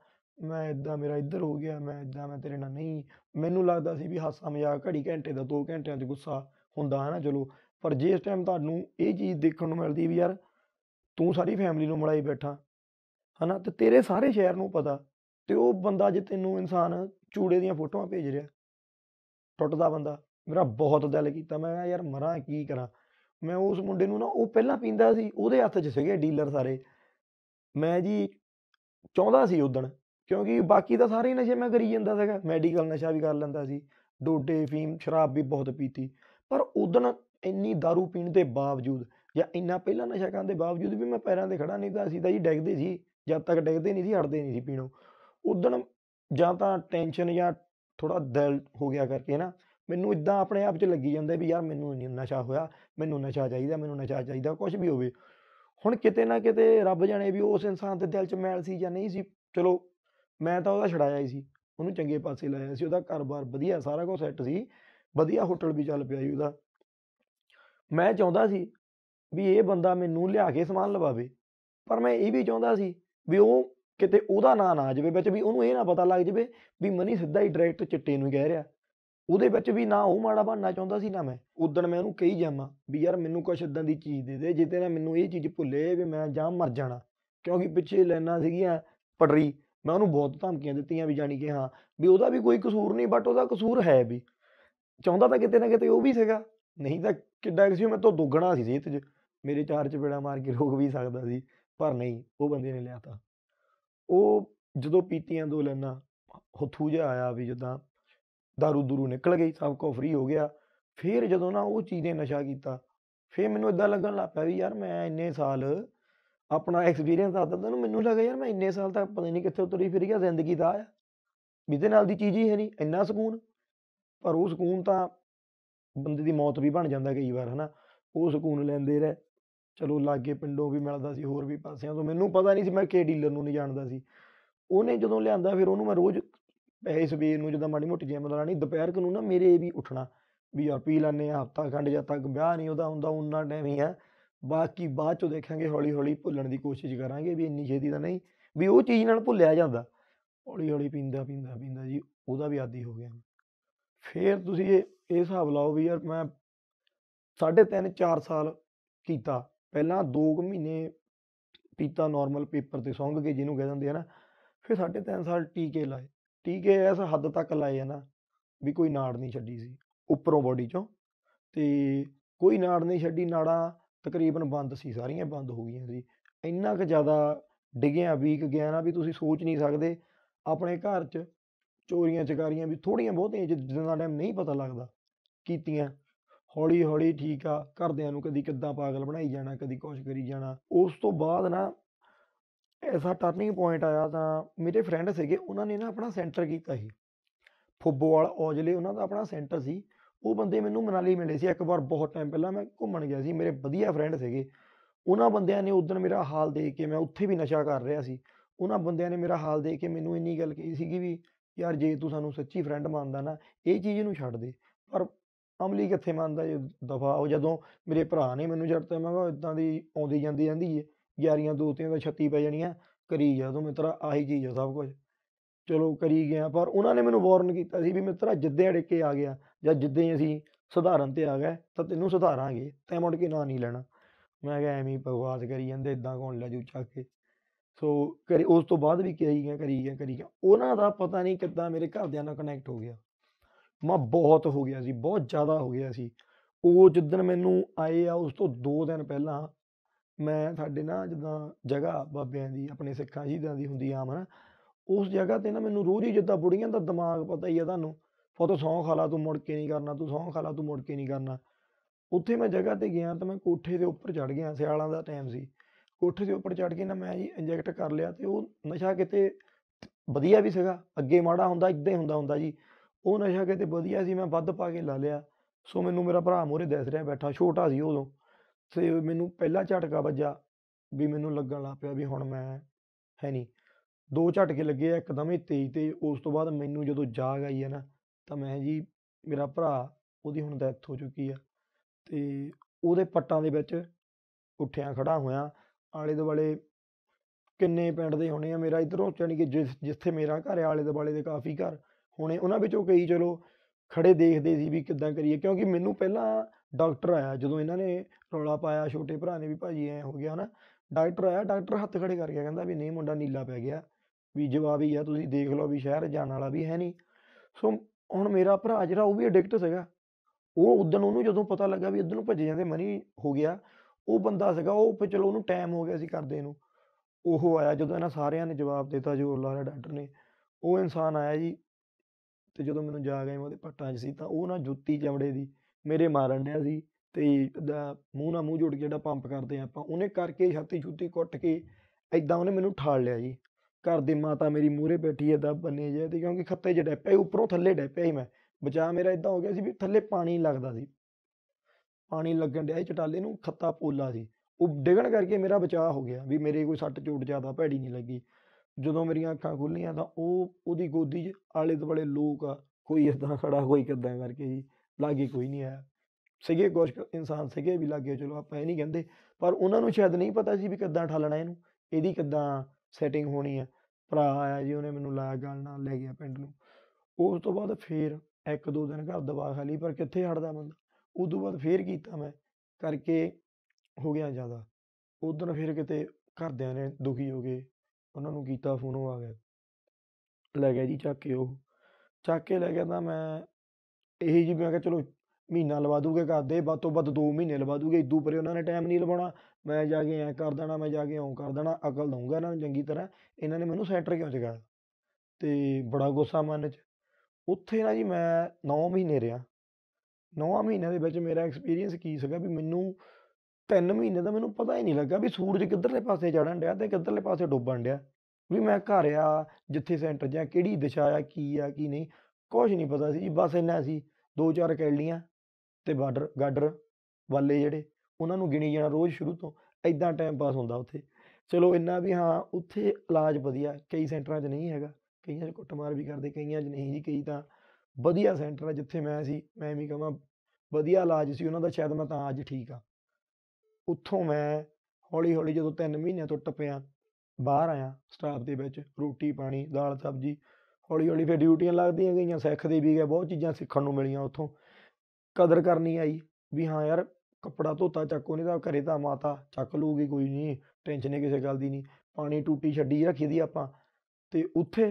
ਮੈਂ ਇਦਾਂ ਮੇਰਾ ਇੱਧਰ ਹੋ ਗਿਆ ਮੈਂ ਇਦਾਂ ਮੈਂ ਤੇਰੇ ਨਾਲ ਨਹੀਂ ਮੈਨੂੰ ਲੱਗਦਾ ਸੀ ਵੀ ਹਾਸਾ ਮਜ਼ਾਕ ਘੜੀ ਘੰਟੇ ਦਾ 2 ਘੰਟਿਆਂ ਦਾ ਗੁੱਸਾ ਹੁੰਦਾ ਹੈ ਨਾ ਚਲੋ ਪਰ ਜੇ ਇਸ ਟਾਈਮ ਤੁਹਾਨੂੰ ਇਹ ਚੀਜ਼ ਦੇਖਣ ਨੂੰ ਮਿਲਦੀ ਵੀ ਯਾਰ ਤੂੰ ਸਾਰੀ ਫੈਮਿਲੀ ਨੂੰ ਮੜਾਈ ਬੈਠਾ ਹਨਾ ਤੇ ਤੇਰੇ ਸਾਰੇ ਸ਼ਹਿਰ ਨੂੰ ਪਤਾ ਤੇ ਉਹ ਬੰਦਾ ਜੇ ਤੈਨੂੰ ਇਨਸਾਨ ਚੂੜੇ ਦੀਆਂ ਫੋਟੋਆਂ ਭੇਜ ਰਿਹਾ ਟੁੱਟਦਾ ਬੰਦਾ ਮੇਰਾ ਬਹੁਤ ਦਿਲ ਕੀਤਾ ਮੈਂ ਯਾਰ ਮਰਾਂ ਕੀ ਕਰਾਂ ਮੈਂ ਉਸ ਮੁੰਡੇ ਨੂੰ ਨਾ ਉਹ ਪਹਿਲਾਂ ਪੀਂਦਾ ਸੀ ਉਹਦੇ ਹੱਥ 'ਚ ਸੀਗੇ ਡੀਲਰ ਸਾਰੇ ਮੈਂ ਜੀ ਚਾਹੁੰਦਾ ਸੀ ਉਦੋਂ ਕਿਉਂਕਿ ਬਾਕੀ ਤਾਂ ਸਾਰੇ ਨਸ਼ੇ ਮੈਂ ਕਰੀ ਜਾਂਦਾ ਸੀਗਾ ਮੈਡੀਕਲ ਨਸ਼ਾ ਵੀ ਕਰ ਲੈਂਦਾ ਸੀ ਡੋਡੇ ਫੀਮ ਸ਼ਰਾਬ ਵੀ ਬਹੁਤ ਪੀਤੀ ਪਰ ਉਦੋਂ ਇੰਨੀ दारू ਪੀਣ ਦੇ ਬਾਵਜੂਦ ਜਾਂ ਇੰਨਾ ਪਹਿਲਾਂ ਨਸ਼ਾ ਕਰਨ ਦੇ ਬਾਵਜੂਦ ਵੀ ਮੈਂ ਪੈਰਾਂ ਤੇ ਖੜਾ ਨਹੀਂ ਤਾਂ ਅਸੀਂ ਤਾਂ ਜੀ ਡੈਗਦੇ ਸੀ ਜਦ ਤੱਕ ਡਿੱਗਦੇ ਨਹੀਂ ਸੀ ਹਟਦੇ ਨਹੀਂ ਸੀ ਪੀਣੋਂ ਉਦੋਂ ਜਾਂ ਤਾਂ ਟੈਨਸ਼ਨ ਜਾਂ ਥੋੜਾ ਦਿਲ ਹੋ ਗਿਆ ਕਰਕੇ ਨਾ ਮੈਨੂੰ ਇਦਾਂ ਆਪਣੇ ਆਪ 'ਚ ਲੱਗੀ ਜਾਂਦਾ ਵੀ ਯਾਰ ਮੈਨੂੰ ਨਹੀਂ ਨਸ਼ਾ ਹੋਇਆ ਮੈਨੂੰ ਨਸ਼ਾ ਚਾਹੀਦਾ ਮੈਨੂੰ ਨਸ਼ਾ ਚਾਹੀਦਾ ਕੁਝ ਵੀ ਹੋਵੇ ਹੁਣ ਕਿਤੇ ਨਾ ਕਿਤੇ ਰੱਬ ਜਾਣੇ ਵੀ ਉਸ ਇਨਸਾਨ ਦੇ ਦਿਲ 'ਚ ਮੈਲ ਸੀ ਜਾਂ ਨਹੀਂ ਸੀ ਚਲੋ ਮੈਂ ਤਾਂ ਉਹਦਾ ਛੜਾਇਆ ਹੀ ਸੀ ਉਹਨੂੰ ਚੰਗੇ ਪਾਸੇ ਲਾਇਆ ਸੀ ਉਹਦਾ ਘਰ-ਬਾਰ ਵਧੀਆ ਸਾਰਾ ਕੁਝ ਸੈੱਟ ਸੀ ਵਧੀਆ ਹੋਟਲ ਵੀ ਚੱਲ ਪਿਆ ਸੀ ਉਹਦਾ ਮੈਂ ਚਾਹੁੰਦਾ ਸੀ ਵੀ ਇਹ ਬੰਦਾ ਮੈਨੂੰ ਲਿਆ ਕੇ ਸਮਾਨ ਲਵਾਵੇ ਪਰ ਮੈਂ ਇਹ ਵੀ ਚਾਹੁੰਦਾ ਸੀ ਵੀ ਉਹ ਕਿਤੇ ਉਹਦਾ ਨਾਂ ਨਾ ਆ ਜਾਵੇ ਵਿੱਚ ਵੀ ਉਹਨੂੰ ਇਹ ਨਾ ਪਤਾ ਲੱਗ ਜਾਵੇ ਵੀ ਮਨੀ ਸਿੱਧਾ ਹੀ ਡਾਇਰੈਕਟ ਚਿੱਟੇ ਨੂੰ ਕਹਿ ਰਿਹਾ ਉਹਦੇ ਵਿੱਚ ਵੀ ਨਾ ਉਹ ਮਾੜਾ ਬਣਨਾ ਚਾਹੁੰਦਾ ਸੀ ਨਾ ਮੈਂ ਉਦੋਂ ਮੈਂ ਉਹਨੂੰ ਕਹੀ ਜਾਵਾਂ ਵੀ ਯਾਰ ਮੈਨੂੰ ਕੁਛ ਇਦਾਂ ਦੀ ਚੀਜ਼ ਦੇ ਦੇ ਜਿੱਤੇ ਨਾ ਮੈਨੂੰ ਇਹ ਚੀਜ਼ ਭੁੱਲੇ ਵੀ ਮੈਂ ਜਾਂ ਮਰ ਜਾਣਾ ਕਿਉਂਕਿ ਪਿੱਛੇ ਲੈਣਾ ਸੀਗੀਆਂ ਪਟਰੀ ਮੈਂ ਉਹਨੂੰ ਬਹੁਤ ਧਮਕੀਆਂ ਦਿੱਤੀਆਂ ਵੀ ਜਾਣੀ ਕਿ ਹਾਂ ਵੀ ਉਹਦਾ ਵੀ ਕੋਈ ਕਸੂਰ ਨਹੀਂ ਬਟ ਉਹਦਾ ਕਸੂਰ ਹੈ ਵੀ ਚਾਹੁੰਦਾ ਤਾਂ ਕਿਤੇ ਨਾ ਕਿਤੇ ਉਹ ਵੀ ਸੀਗਾ ਨਹੀਂ ਤਾਂ ਕਿੱਡਾ ਸੀ ਮੈਂ ਤੋਂ ਦੁੱਗਣਾ ਸੀ ਸਿਹਤ 'ਚ ਮੇਰੇ ਚਾਰ ਚਪੇੜਾ ਮਾਰ ਕੇ ਰੋਕ ਵੀ ਸਕਦਾ ਸੀ ਪਰ ਨਹੀਂ ਉਹ ਬੰਦੇ ਨੇ ਲਿਆ ਤਾਂ ਉਹ ਜਦੋਂ ਪੀਤੀਆਂ ਦੋ ਲੈਣਾ ਹੱਥੂ ਜਿਹਾ ਆਇਆ ਵੀ ਜਦਾਂ दारू ਦੂਰੂ ਨਿਕਲ ਗਈ ਸਭ ਕੋ ਫ੍ਰੀ ਹੋ ਗਿਆ ਫਿਰ ਜਦੋਂ ਨਾ ਉਹ ਚੀਜ਼ੇ ਨਸ਼ਾ ਕੀਤਾ ਫਿਰ ਮੈਨੂੰ ਇਦਾਂ ਲੱਗਣ ਲੱਗ ਪਿਆ ਵੀ ਯਾਰ ਮੈਂ ਇੰਨੇ ਸਾਲ ਆਪਣਾ ਐਕਸਪੀਰੀਅੰਸ ਦੱਸਦਾ ਤਾਂ ਮੈਨੂੰ ਲੱਗਾ ਯਾਰ ਮੈਂ ਇੰਨੇ ਸਾਲ ਤੱਕ ਪਤਾ ਨਹੀਂ ਕਿੱਥੇ ਉਤਰੀ ਫਿਰ ਗਿਆ ਜ਼ਿੰਦਗੀ ਦਾ ਆ ਇਹਦੇ ਨਾਲ ਦੀ ਚੀਜ਼ ਹੀ ਹੈ ਨਹੀਂ ਇੰਨਾ ਸਕੂਨ ਪਰ ਉਹ ਸਕੂਨ ਤਾਂ ਬੰਦੇ ਦੀ ਮੌਤ ਵੀ ਬਣ ਜਾਂਦਾ ਕਈ ਵਾਰ ਹਨਾ ਉਹ ਸਕੂਨ ਲੈਂਦੇ ਰਹਿ ਚਲੋ ਲਾਗੇ ਪਿੰਡੋਂ ਵੀ ਮਿਲਦਾ ਸੀ ਹੋਰ ਵੀ ਪਾਸਿਆਂ ਤੋਂ ਮੈਨੂੰ ਪਤਾ ਨਹੀਂ ਸੀ ਮੈਂ ਕਿਹੜੇ ਡੀਲਰ ਨੂੰ ਨਹੀਂ ਜਾਣਦਾ ਸੀ ਉਹਨੇ ਜਦੋਂ ਲਿਆਂਦਾ ਫਿਰ ਉਹਨੂੰ ਮੈਂ ਰੋਜ਼ ਪੈਸੇ ਸਵੇਰ ਨੂੰ ਜਦੋਂ ਮਾੜੀ ਮੋਟੀ ਜੇਮ ਲਾਣੀ ਦੁਪਹਿਰ ਨੂੰ ਨਾ ਮੇਰੇ ਵੀ ਉੱਠਣਾ ਵੀ ਯਾਰ ਪੀ ਲੈਨੇ ਆ ਹਫਤਾ ਖੰਡ ਜਦ ਤੱਕ ਵਿਆਹ ਨਹੀਂ ਉਹਦਾ ਹੁੰਦਾ ਉਹਨਾਂ ਟਾਈਮ ਹੀ ਆ ਬਾਕੀ ਬਾਅਦ ਚੋਂ ਦੇਖਾਂਗੇ ਹੌਲੀ ਹੌਲੀ ਭੁੱਲਣ ਦੀ ਕੋਸ਼ਿਸ਼ ਕਰਾਂਗੇ ਵੀ ਇੰਨੀ ਛੇਤੀ ਤਾਂ ਨਹੀਂ ਵੀ ਉਹ ਚੀਜ਼ ਨਾਲ ਭੁੱਲਿਆ ਜਾਂਦਾ ਹੌਲੀ ਹੌਲੀ ਪੀਂਦਾ ਪੀਂਦਾ ਪੀਂਦਾ ਜੀ ਉਹਦਾ ਵੀ ਆਦੀ ਹੋ ਗਿਆ ਫੇਰ ਤੁਸੀਂ ਇਹ ਇਹ ਹਿਸਾਬ ਲਾਓ ਵੀ ਯਾਰ ਮੈਂ 3.5 4 ਸਾਲ ਕੀਤਾ ਪਹਿਲਾਂ 2 ਮਹੀਨੇ ਪੀਤਾ ਨਾਰਮਲ ਪੇਪਰ ਤੇ ਸੌਂਗ ਕੇ ਜਿਹਨੂੰ ਕਹਿ ਦਿੰਦੇ ਆ ਨਾ ਫਿਰ 3.5 ਸਾਲ ਟੀਕੇ ਲਾਏ ਟੀਕੇ ਐਸ ਹੱਦ ਤੱਕ ਲਾਏ ਹਨ ਵੀ ਕੋਈ ਨਾੜ ਨਹੀਂ ਛੱਡੀ ਸੀ ਉੱਪਰੋਂ ਬਾਡੀ ਚੋਂ ਤੇ ਕੋਈ ਨਾੜ ਨਹੀਂ ਛੱਡੀ ਨਾੜਾਂ ਤਕਰੀਬਨ ਬੰਦ ਸੀ ਸਾਰੀਆਂ ਬੰਦ ਹੋ ਗਈਆਂ ਸੀ ਇੰਨਾ ਕੁ ਜ਼ਿਆਦਾ ਡਿਗਿਆ ਵੀਕ ਗਿਆ ਨਾ ਵੀ ਤੁਸੀਂ ਸੋਚ ਨਹੀਂ ਸਕਦੇ ਆਪਣੇ ਘਰ 'ਚ ਚੋਰੀਆਂ ਚਕਾਰੀਆਂ ਵੀ ਥੋੜੀਆਂ ਬਹੁਤੀਆਂ ਜਿੰਨਾ ਟਾਈਮ ਨਹੀਂ ਪਤਾ ਲੱਗਦਾ ਕੀਤੀਆਂ ਹੌਲੀ ਹੌਲੀ ਠੀਕ ਆ ਘਰਦਿਆਂ ਨੂੰ ਕਦੀ ਕਿੱਦਾਂ ਪਾਗਲ ਬਣਾਈ ਜਾਣਾ ਕਦੀ ਕੁਝ ਕਰੀ ਜਾਣਾ ਉਸ ਤੋਂ ਬਾਅਦ ਨਾ ਐਸਾ ਟਰਨਿੰਗ ਪੁਆਇੰਟ ਆਇਆ ਤਾਂ ਮੇਰੇ ਫਰੈਂਡ ਸੀਗੇ ਉਹਨਾਂ ਨੇ ਨਾ ਆਪਣਾ ਸੈਂਟਰ ਕੀਤਾ ਸੀ ਫੁੱਬੋਵਾਲ ਔਜਲੇ ਉਹਨਾਂ ਦਾ ਆਪਣਾ ਸੈਂਟਰ ਸੀ ਉਹ ਬੰਦੇ ਮੈਨੂੰ ਮਨਾਲੀ ਮਿਲੇ ਸੀ ਇੱਕ ਵਾਰ ਬਹੁਤ ਟਾਈਮ ਪਹਿਲਾਂ ਮੈਂ ਘੁੰਮਣ ਗਿਆ ਸੀ ਮੇਰੇ ਵਧੀਆ ਫਰੈਂਡ ਸੀਗੇ ਉਹਨਾਂ ਬੰਦਿਆਂ ਨੇ ਉਦੋਂ ਮੇਰਾ ਹਾਲ ਦੇਖ ਕੇ ਮੈਂ ਉੱਥੇ ਵੀ ਨਸ਼ਾ ਕਰ ਰਿਹਾ ਸੀ ਉਹਨਾਂ ਬੰਦਿਆਂ ਨੇ ਮੇਰਾ ਹਾਲ ਦੇਖ ਕੇ ਮੈਨੂੰ ਇੰਨੀ ਗੱਲ ਕਹੀ ਸੀਗੀ ਵੀ ਯਾਰ ਜੇ ਤੂੰ ਸਾਨੂੰ ਸੱਚੀ ਫਰੈਂਡ ਮੰਨਦਾ ਨਾ ਇਹ ਚੀਜ਼ ਨੂੰ ਛੱਡ ਦੇ ਪਰ ਅਮਲੀ ਕਿੱਥੇ ਮੰਨਦਾ ਜੇ ਦਫਾ ਉਹ ਜਦੋਂ ਮੇਰੇ ਭਰਾ ਨੇ ਮੈਨੂੰ ਜੜਤਾ ਮੈਂ ਕਿਹਾ ਇਦਾਂ ਦੀ ਆਉਂਦੀ ਜਾਂਦੀ ਰਹਿੰਦੀ ਏ ਯਾਰੀਆਂ ਦੋਤੀਆਂ ਦਾ ਛੱਤੀ ਪੈ ਜਾਣੀਆਂ ਕਰੀ ਜਾ ਤੂੰ ਮਿੱਤਰਾ ਆਹੀ ਚੀਜ਼ ਆ ਸਭ ਕੁਝ ਚਲੋ ਕਰੀ ਗਿਆ ਪਰ ਉਹਨਾਂ ਨੇ ਮੈਨੂੰ ਵਾਰਨ ਕੀਤਾ ਸੀ ਵੀ ਮਿੱਤਰਾ ਜਿੱਦੇ ਅੜ ਕੇ ਆ ਗਿਆ ਜਾਂ ਜਿੱਦੇ ਅਸੀਂ ਸਧਾਰਨ ਤੇ ਆ ਗਏ ਤਾਂ ਤੈਨੂੰ ਸੁਧਾਰਾਂਗੇ ਤੈ ਮੁੜ ਕੇ ਨਾ ਨਹੀਂ ਲੈਣਾ ਮੈਂ ਕਿਹਾ ਐਵੇਂ ਬਕਵਾਸ ਕਰੀ ਜਾਂਦੇ ਇਦਾਂ ਕੌਣ ਲੈ ਜੂ ਚੱਕ ਕੇ ਸੋ ਕਰੀ ਉਸ ਤੋਂ ਬਾਅਦ ਵੀ ਕਰੀ ਗਿਆ ਕਰੀ ਗਿਆ ਕਰੀ ਗਿਆ ਉਹਨਾਂ ਦਾ ਪਤਾ ਨਹੀਂ ਕਿੱਦਾਂ ਮੇਰੇ ਘਰਦਿਆਂ ਨਾਲ ਕਨੈਕਟ ਹੋ ਗਿਆ ਮਾ ਬਹੁਤ ਹੋ ਗਿਆ ਸੀ ਬਹੁਤ ਜ਼ਿਆਦਾ ਹੋ ਗਿਆ ਸੀ ਉਹ ਜਿੱਦਣ ਮੈਨੂੰ ਆਏ ਆ ਉਸ ਤੋਂ 2 ਦਿਨ ਪਹਿਲਾਂ ਮੈਂ ਸਾਡੇ ਨਾ ਜਿੱਦਾਂ ਜਗ੍ਹਾ ਬਾਬਿਆਂ ਦੀ ਆਪਣੇ ਸਿੱਖਾਂ ਜੀ ਦੀ ਹੁੰਦੀ ਆਮ ਨਾ ਉਸ ਜਗ੍ਹਾ ਤੇ ਨਾ ਮੈਨੂੰ ਰੋਜ਼ ਹੀ ਜਿੱਦਾਂ ਬੁੜੀਆਂ ਦਾ ਦਿਮਾਗ ਪਤਾ ਹੀ ਆ ਤੁਹਾਨੂੰ ਫੋਟੋ ਸੌਂ ਖਾਲਾ ਤੂੰ ਮੁੜ ਕੇ ਨਹੀਂ ਕਰਨਾ ਤੂੰ ਸੌਂ ਖਾਲਾ ਤੂੰ ਮੁੜ ਕੇ ਨਹੀਂ ਕਰਨਾ ਉੱਥੇ ਮੈਂ ਜਗ੍ਹਾ ਤੇ ਗਿਆ ਤਾਂ ਮੈਂ ਕੋਠੇ ਦੇ ਉੱਪਰ ਚੜ ਗਿਆ ਸਿਆਲਾਂ ਦਾ ਟਾਈਮ ਸੀ ਕੋਠੇ ਦੇ ਉੱਪਰ ਚੜ ਕੇ ਨਾ ਮੈਂ ਜੀ ਇੰਜੈਕਟ ਕਰ ਲਿਆ ਤੇ ਉਹ ਨਸ਼ਾ ਕਿਤੇ ਵਧੀਆ ਵੀ ਸੀਗਾ ਅੱਗੇ ਮਾੜਾ ਹੁੰਦਾ ਇਦਾਂ ਹੀ ਹੁੰਦਾ ਹੁੰਦਾ ਜੀ ਉਹ ਨਸ਼ਾ ਕਿਤੇ ਵਧੀਆ ਸੀ ਮੈਂ ਵੱਧ ਪਾ ਕੇ ਲਾ ਲਿਆ ਸੋ ਮੈਨੂੰ ਮੇਰਾ ਭਰਾ ਮੋਰੇ ਦਿਸ ਰਿਹਾ ਬੈਠਾ ਛੋਟਾ ਸੀ ਉਦੋਂ ਤੇ ਮੈਨੂੰ ਪਹਿਲਾ ਝਟਕਾ ਵੱਜਾ ਵੀ ਮੈਨੂੰ ਲੱਗਣ ਲੱਗ ਪਿਆ ਵੀ ਹੁਣ ਮੈਂ ਹੈ ਨਹੀਂ ਦੋ ਝਟਕੇ ਲੱਗੇ ਆ ਇੱਕਦਮ ਹੀ ਤੇਜ਼ ਤੇ ਉਸ ਤੋਂ ਬਾਅਦ ਮੈਨੂੰ ਜਦੋਂ ਜਾਗ ਆਈ ਹੈ ਨਾ ਤਾਂ ਮੈਂ ਜੀ ਮੇਰਾ ਭਰਾ ਉਹਦੀ ਹੁਣ ਡੈਥ ਹੋ ਚੁੱਕੀ ਆ ਤੇ ਉਹਦੇ ਪੱਟਾਂ ਦੇ ਵਿੱਚ ਉੱਠਿਆ ਖੜਾ ਹੋਇਆ ਆਲੇ ਦੁਆਲੇ ਕਿੰਨੇ ਪਿੰਡ ਦੇ ਹੋਣੇ ਆ ਮੇਰਾ ਇਧਰੋਂ ਯਾਨੀ ਕਿ ਜਿੱਥੇ ਮੇਰਾ ਘਰ ਆਲੇ ਦੁਆਲੇ ਦੇ ਕਾਫੀ ਘਰ ਹੁਣ ਉਹਨਾਂ ਵਿੱਚੋਂ ਕਈ ਚਲੋ ਖੜੇ ਦੇਖਦੇ ਸੀ ਵੀ ਕਿੱਦਾਂ ਕਰੀਏ ਕਿਉਂਕਿ ਮੈਨੂੰ ਪਹਿਲਾਂ ਡਾਕਟਰ ਆਇਆ ਜਦੋਂ ਇਹਨਾਂ ਨੇ ਰੌਲਾ ਪਾਇਆ ਛੋਟੇ ਭਰਾ ਨੇ ਵੀ ਭਾਜੀ ਐ ਹੋ ਗਿਆ ਹਨਾ ਡਾਕਟਰ ਆਇਆ ਡਾਕਟਰ ਹੱਥ ਖੜੇ ਕਰ ਗਿਆ ਕਹਿੰਦਾ ਵੀ ਨਹੀਂ ਮੁੰਡਾ ਨੀਲਾ ਪੈ ਗਿਆ ਵੀ ਜਵਾਬ ਹੀ ਆ ਤੁਸੀਂ ਦੇਖ ਲਓ ਵੀ ਸ਼ਹਿਰ ਜਾਣ ਵਾਲਾ ਵੀ ਹੈ ਨਹੀਂ ਸੋ ਹੁਣ ਮੇਰਾ ਭਰਾ ਜਿਹੜਾ ਉਹ ਵੀ ਐਡਿਕਟ ਸੀਗਾ ਉਹ ਉਦੋਂ ਉਹਨੂੰ ਜਦੋਂ ਪਤਾ ਲੱਗਾ ਵੀ ਇਧਰ ਨੂੰ ਭੱਜੇ ਜਾਂਦੇ ਮਨੀ ਹੋ ਗਿਆ ਉਹ ਬੰਦਾ ਸੀਗਾ ਉਹ ਫਿਰ ਚਲੋ ਉਹਨੂੰ ਟਾਈਮ ਹੋ ਗਿਆ ਸੀ ਕਰਦੇ ਨੂੰ ਉਹ ਆਇਆ ਜਦੋਂ ਇਹਨਾਂ ਸਾਰਿਆਂ ਨੇ ਜਵਾਬ ਦਿੱਤਾ ਜੋ ਲਾਰਾ ਡਾਕਟਰ ਨੇ ਉਹ ਇਨਸਾਨ ਆਇਆ ਜੀ ਤੇ ਜਦੋਂ ਮੈਨੂੰ ਜਾਗ ਆਈ ਮੈਂ ਉਹਦੇ ਪੱਟਾਂ 'ਚ ਸੀ ਤਾਂ ਉਹ ਨਾ ਜੁੱਤੀ ਚਮੜੇ ਦੀ ਮੇਰੇ ਮਾਰਨ ਡਿਆ ਸੀ ਤੇ ਦਾ ਮੂੰਹ ਨਾਲ ਮੂੰਹ ਜੋੜ ਕੇ ਜਿਹੜਾ ਪੰਪ ਕਰਦੇ ਆ ਆਪਾਂ ਉਹਨੇ ਕਰਕੇ ਛਾਤੀ ਛੁੱਤੀ ਕੁੱਟ ਕੇ ਐਦਾਂ ਉਹਨੇ ਮੈਨੂੰ ਠਾਲ ਲਿਆ ਜੀ ਘਰ ਦੇ ਮਾਤਾ ਮੇਰੀ ਮੂਰੇ ਬੈਠੀ ਐ ਦਾ ਬੰਨੇ ਜੇ ਤੇ ਕਿਉਂਕਿ ਖੱਤੇ 'ਚ ਡੱਪਿਆ ਉੱਪਰੋਂ ਥੱਲੇ ਡੱਪਿਆ ਹੀ ਮੈਂ ਬਚਾ ਮੇਰਾ ਐਦਾਂ ਹੋ ਗਿਆ ਸੀ ਵੀ ਥੱਲੇ ਪਾਣੀ ਲੱਗਦਾ ਸੀ ਪਾਣੀ ਲੱਗਣ ਡਿਆ ਚਟਾਲੇ ਨੂੰ ਖੱਤਾ ਪੋਲਾ ਸੀ ਉਹ ਡਿਗਣ ਕਰਕੇ ਮੇਰਾ ਬਚਾ ਹੋ ਗਿਆ ਵੀ ਮੇਰੇ ਕੋਈ ਸੱਟ ਚੋਟ ਜ਼ਿਆਦਾ ਭੈੜੀ ਨਹੀਂ ਲੱਗੀ ਜਦੋਂ ਮੇਰੀਆਂ ਅੱਖਾਂ ਖੁੱਲੀਆਂ ਤਾਂ ਉਹ ਉਹਦੀ ਗੋਦੀ 'ਚ ਆਲੇ ਦੁਆਲੇ ਲੋਕ ਆ ਕੋਈ ਇਦਾਂ ਖੜਾ ਕੋਈ ਕਿੱਦਾਂ ਕਰਕੇ ਜੀ ਲਾਗੇ ਕੋਈ ਨਹੀਂ ਆਇਆ ਸੀਗੇ ਕੁਝ ਇਨਸਾਨ ਸੀਗੇ ਵੀ ਲਾਗੇ ਚਲੋ ਆਪਾਂ ਇਹ ਨਹੀਂ ਕਹਿੰਦੇ ਪਰ ਉਹਨਾਂ ਨੂੰ ਸ਼ਾਇਦ ਨਹੀਂ ਪਤਾ ਸੀ ਵੀ ਕਿੱਦਾਂ ਠਾਲਣਾ ਇਹਨੂੰ ਇਹਦੀ ਕਿੱਦਾਂ ਸੈਟਿੰਗ ਹੋਣੀ ਆ ਭਰਾ ਆਇਆ ਜੀ ਉਹਨੇ ਮੈਨੂੰ ਲਾਇਆ ਗੱਲ ਨਾਲ ਲੈ ਗਿਆ ਪਿੰਡ ਨੂੰ ਉਸ ਤੋਂ ਬਾਅਦ ਫੇਰ ਇੱਕ ਦੋ ਦਿਨ ਘਰ ਦਬਾ ਖਾਲੀ ਪਰ ਕਿੱਥੇ ਹਟਦਾ ਬੰਦਾ ਉਦੋਂ ਬਾਅਦ ਫੇਰ ਕੀਤਾ ਮੈਂ ਕਰਕੇ ਹੋ ਗਿਆ ਜ਼ਿਆਦਾ ਉਦੋਂ ਫੇਰ ਕਿਤੇ ਘਰਦਿਆਂ ਨੇ ਦੁਖੀ ਹੋ ਗਏ ਉਹਨਾਂ ਨੂੰ ਕੀਤਾ ਫੋਨ ਉਹ ਆ ਗਏ ਲੈ ਗਿਆ ਜੀ ਚੱਕ ਕੇ ਉਹ ਚੱਕ ਕੇ ਲੈ ਗਿਆ ਤਾਂ ਮੈਂ ਇਹ ਜੀ ਮੈਂ ਕਿਹਾ ਚਲੋ ਮਹੀਨਾ ਲਵਾ ਦੂਗੇ ਕਰਦੇ ਵੱਧ ਤੋਂ ਵੱਧ 2 ਮਹੀਨੇ ਲਵਾ ਦੂਗੇ ਇਦੋਂ ਪਰੇ ਉਹਨਾਂ ਨੇ ਟਾਈਮ ਨਹੀਂ ਲਵਾਉਣਾ ਮੈਂ ਜਾ ਕੇ ਐ ਕਰ ਦੇਣਾ ਮੈਂ ਜਾ ਕੇ ਓਂ ਕਰ ਦੇਣਾ ਅਕਲ ਦਊਂਗਾ ਇਹਨਾਂ ਨੂੰ ਚੰਗੀ ਤਰ੍ਹਾਂ ਇਹਨਾਂ ਨੇ ਮੈਨੂੰ ਸੈਂਟਰ ਕਿਉਂ ਚਗਾਇਆ ਤੇ ਬੜਾ ਗੁੱਸਾ ਮਨ 'ਚ ਉੱਥੇ ਨਾ ਜੀ ਮੈਂ 9 ਮਹੀਨੇ ਰਿਹਾ 9 ਮਹੀਨਿਆਂ ਦੇ ਵਿੱਚ ਮੇਰਾ ਐਕਸਪੀਰੀਅੰਸ ਕੀ ਸੀਗਾ ਵੀ ਮੈਨੂੰ ਤਿੰਨ ਮਹੀਨੇ ਦਾ ਮੈਨੂੰ ਪਤਾ ਹੀ ਨਹੀਂ ਲੱਗਾ ਵੀ ਸੂਰਜ ਕਿੱਧਰਲੇ ਪਾਸੇ ਚੜਨ ਡਿਆ ਤੇ ਕਿੱਧਰਲੇ ਪਾਸੇ ਡੁੱਬਣ ਡਿਆ ਵੀ ਮੈਂ ਘਰ ਆ ਜਿੱਥੇ ਸੈਂਟਰ ਜਾਂ ਕਿਹੜੀ ਦਿਸ਼ਾ ਆ ਕੀ ਆ ਕੀ ਨਹੀਂ ਕੁਝ ਨਹੀਂ ਪਤਾ ਸੀ ਜੀ ਬਸ ਇੰਨਾ ਸੀ ਦੋ ਚਾਰ ਕੈਲੜੀਆਂ ਤੇ ਬਾਰਡਰ ਗਾਡਰ ਵਾਲੇ ਜਿਹੜੇ ਉਹਨਾਂ ਨੂੰ ਗਿਣੀ ਜਾਣਾ ਰੋਜ਼ ਸ਼ੁਰੂ ਤੋਂ ਐਦਾਂ ਟਾਈਮ ਪਾਸ ਹੁੰਦਾ ਉੱਥੇ ਚਲੋ ਇੰਨਾ ਵੀ ਹਾਂ ਉੱਥੇ ਇਲਾਜ ਵਧੀਆ ਕਈ ਸੈਂਟਰਾਂ 'ਚ ਨਹੀਂ ਹੈਗਾ ਕਈਆਂ 'ਚ ਕੁੱਟਮਾਰ ਵੀ ਕਰਦੇ ਕਈਆਂ 'ਚ ਨਹੀਂ ਜੀ ਕਈ ਤਾਂ ਵਧੀਆ ਸੈਂਟਰ ਆ ਜਿੱਥੇ ਮੈਂ ਸੀ ਮੈਂ ਵੀ ਕਹਾਂ ਵਧੀਆ ਇਲਾਜ ਸੀ ਉਹਨਾਂ ਦਾ ਸ਼ਾਇਦ ਮੈਂ ਤਾਂ ਅੱਜ ਠੀਕ ਆ ਉੱਥੋਂ ਮੈਂ ਹੌਲੀ ਹੌਲੀ ਜਦੋਂ 3 ਮਹੀਨਿਆਂ ਤੋਂ ਟੱਪਿਆ ਬਾਹਰ ਆਇਆ ਸਟਾਫ ਦੇ ਵਿੱਚ ਰੋਟੀ ਪਾਣੀ ਦਾਲ ਸਬਜ਼ੀ ਹੌਲੀ ਹੌਲੀ ਫਿਰ ਡਿਊਟੀਆਂ ਲੱਗਦੀਆਂ ਗਈਆਂ ਸਿੱਖਦੇ ਵੀ ਗਏ ਬਹੁਤ ਚੀਜ਼ਾਂ ਸਿੱਖਣ ਨੂੰ ਮਿਲੀਆਂ ਉੱਥੋਂ ਕਦਰ ਕਰਨੀ ਆਈ ਵੀ ਹਾਂ ਯਾਰ ਕੱਪੜਾ ਧੋਤਾ ਚੱਕੋ ਨਹੀਂ ਤਾਂ ਘਰੇ ਤਾਂ ਮਾਤਾ ਚੱਕ ਲੂਗੀ ਕੋਈ ਨਹੀਂ ਟੈਨਸ਼ਨ ਨਹੀਂ ਕਿਸੇ ਗੱਲ ਦੀ ਨਹੀਂ ਪਾਣੀ ਟੂਟੀ ਛੱਡੀ ਰੱਖੀ ਦੀ ਆਪਾਂ ਤੇ ਉੱਥੇ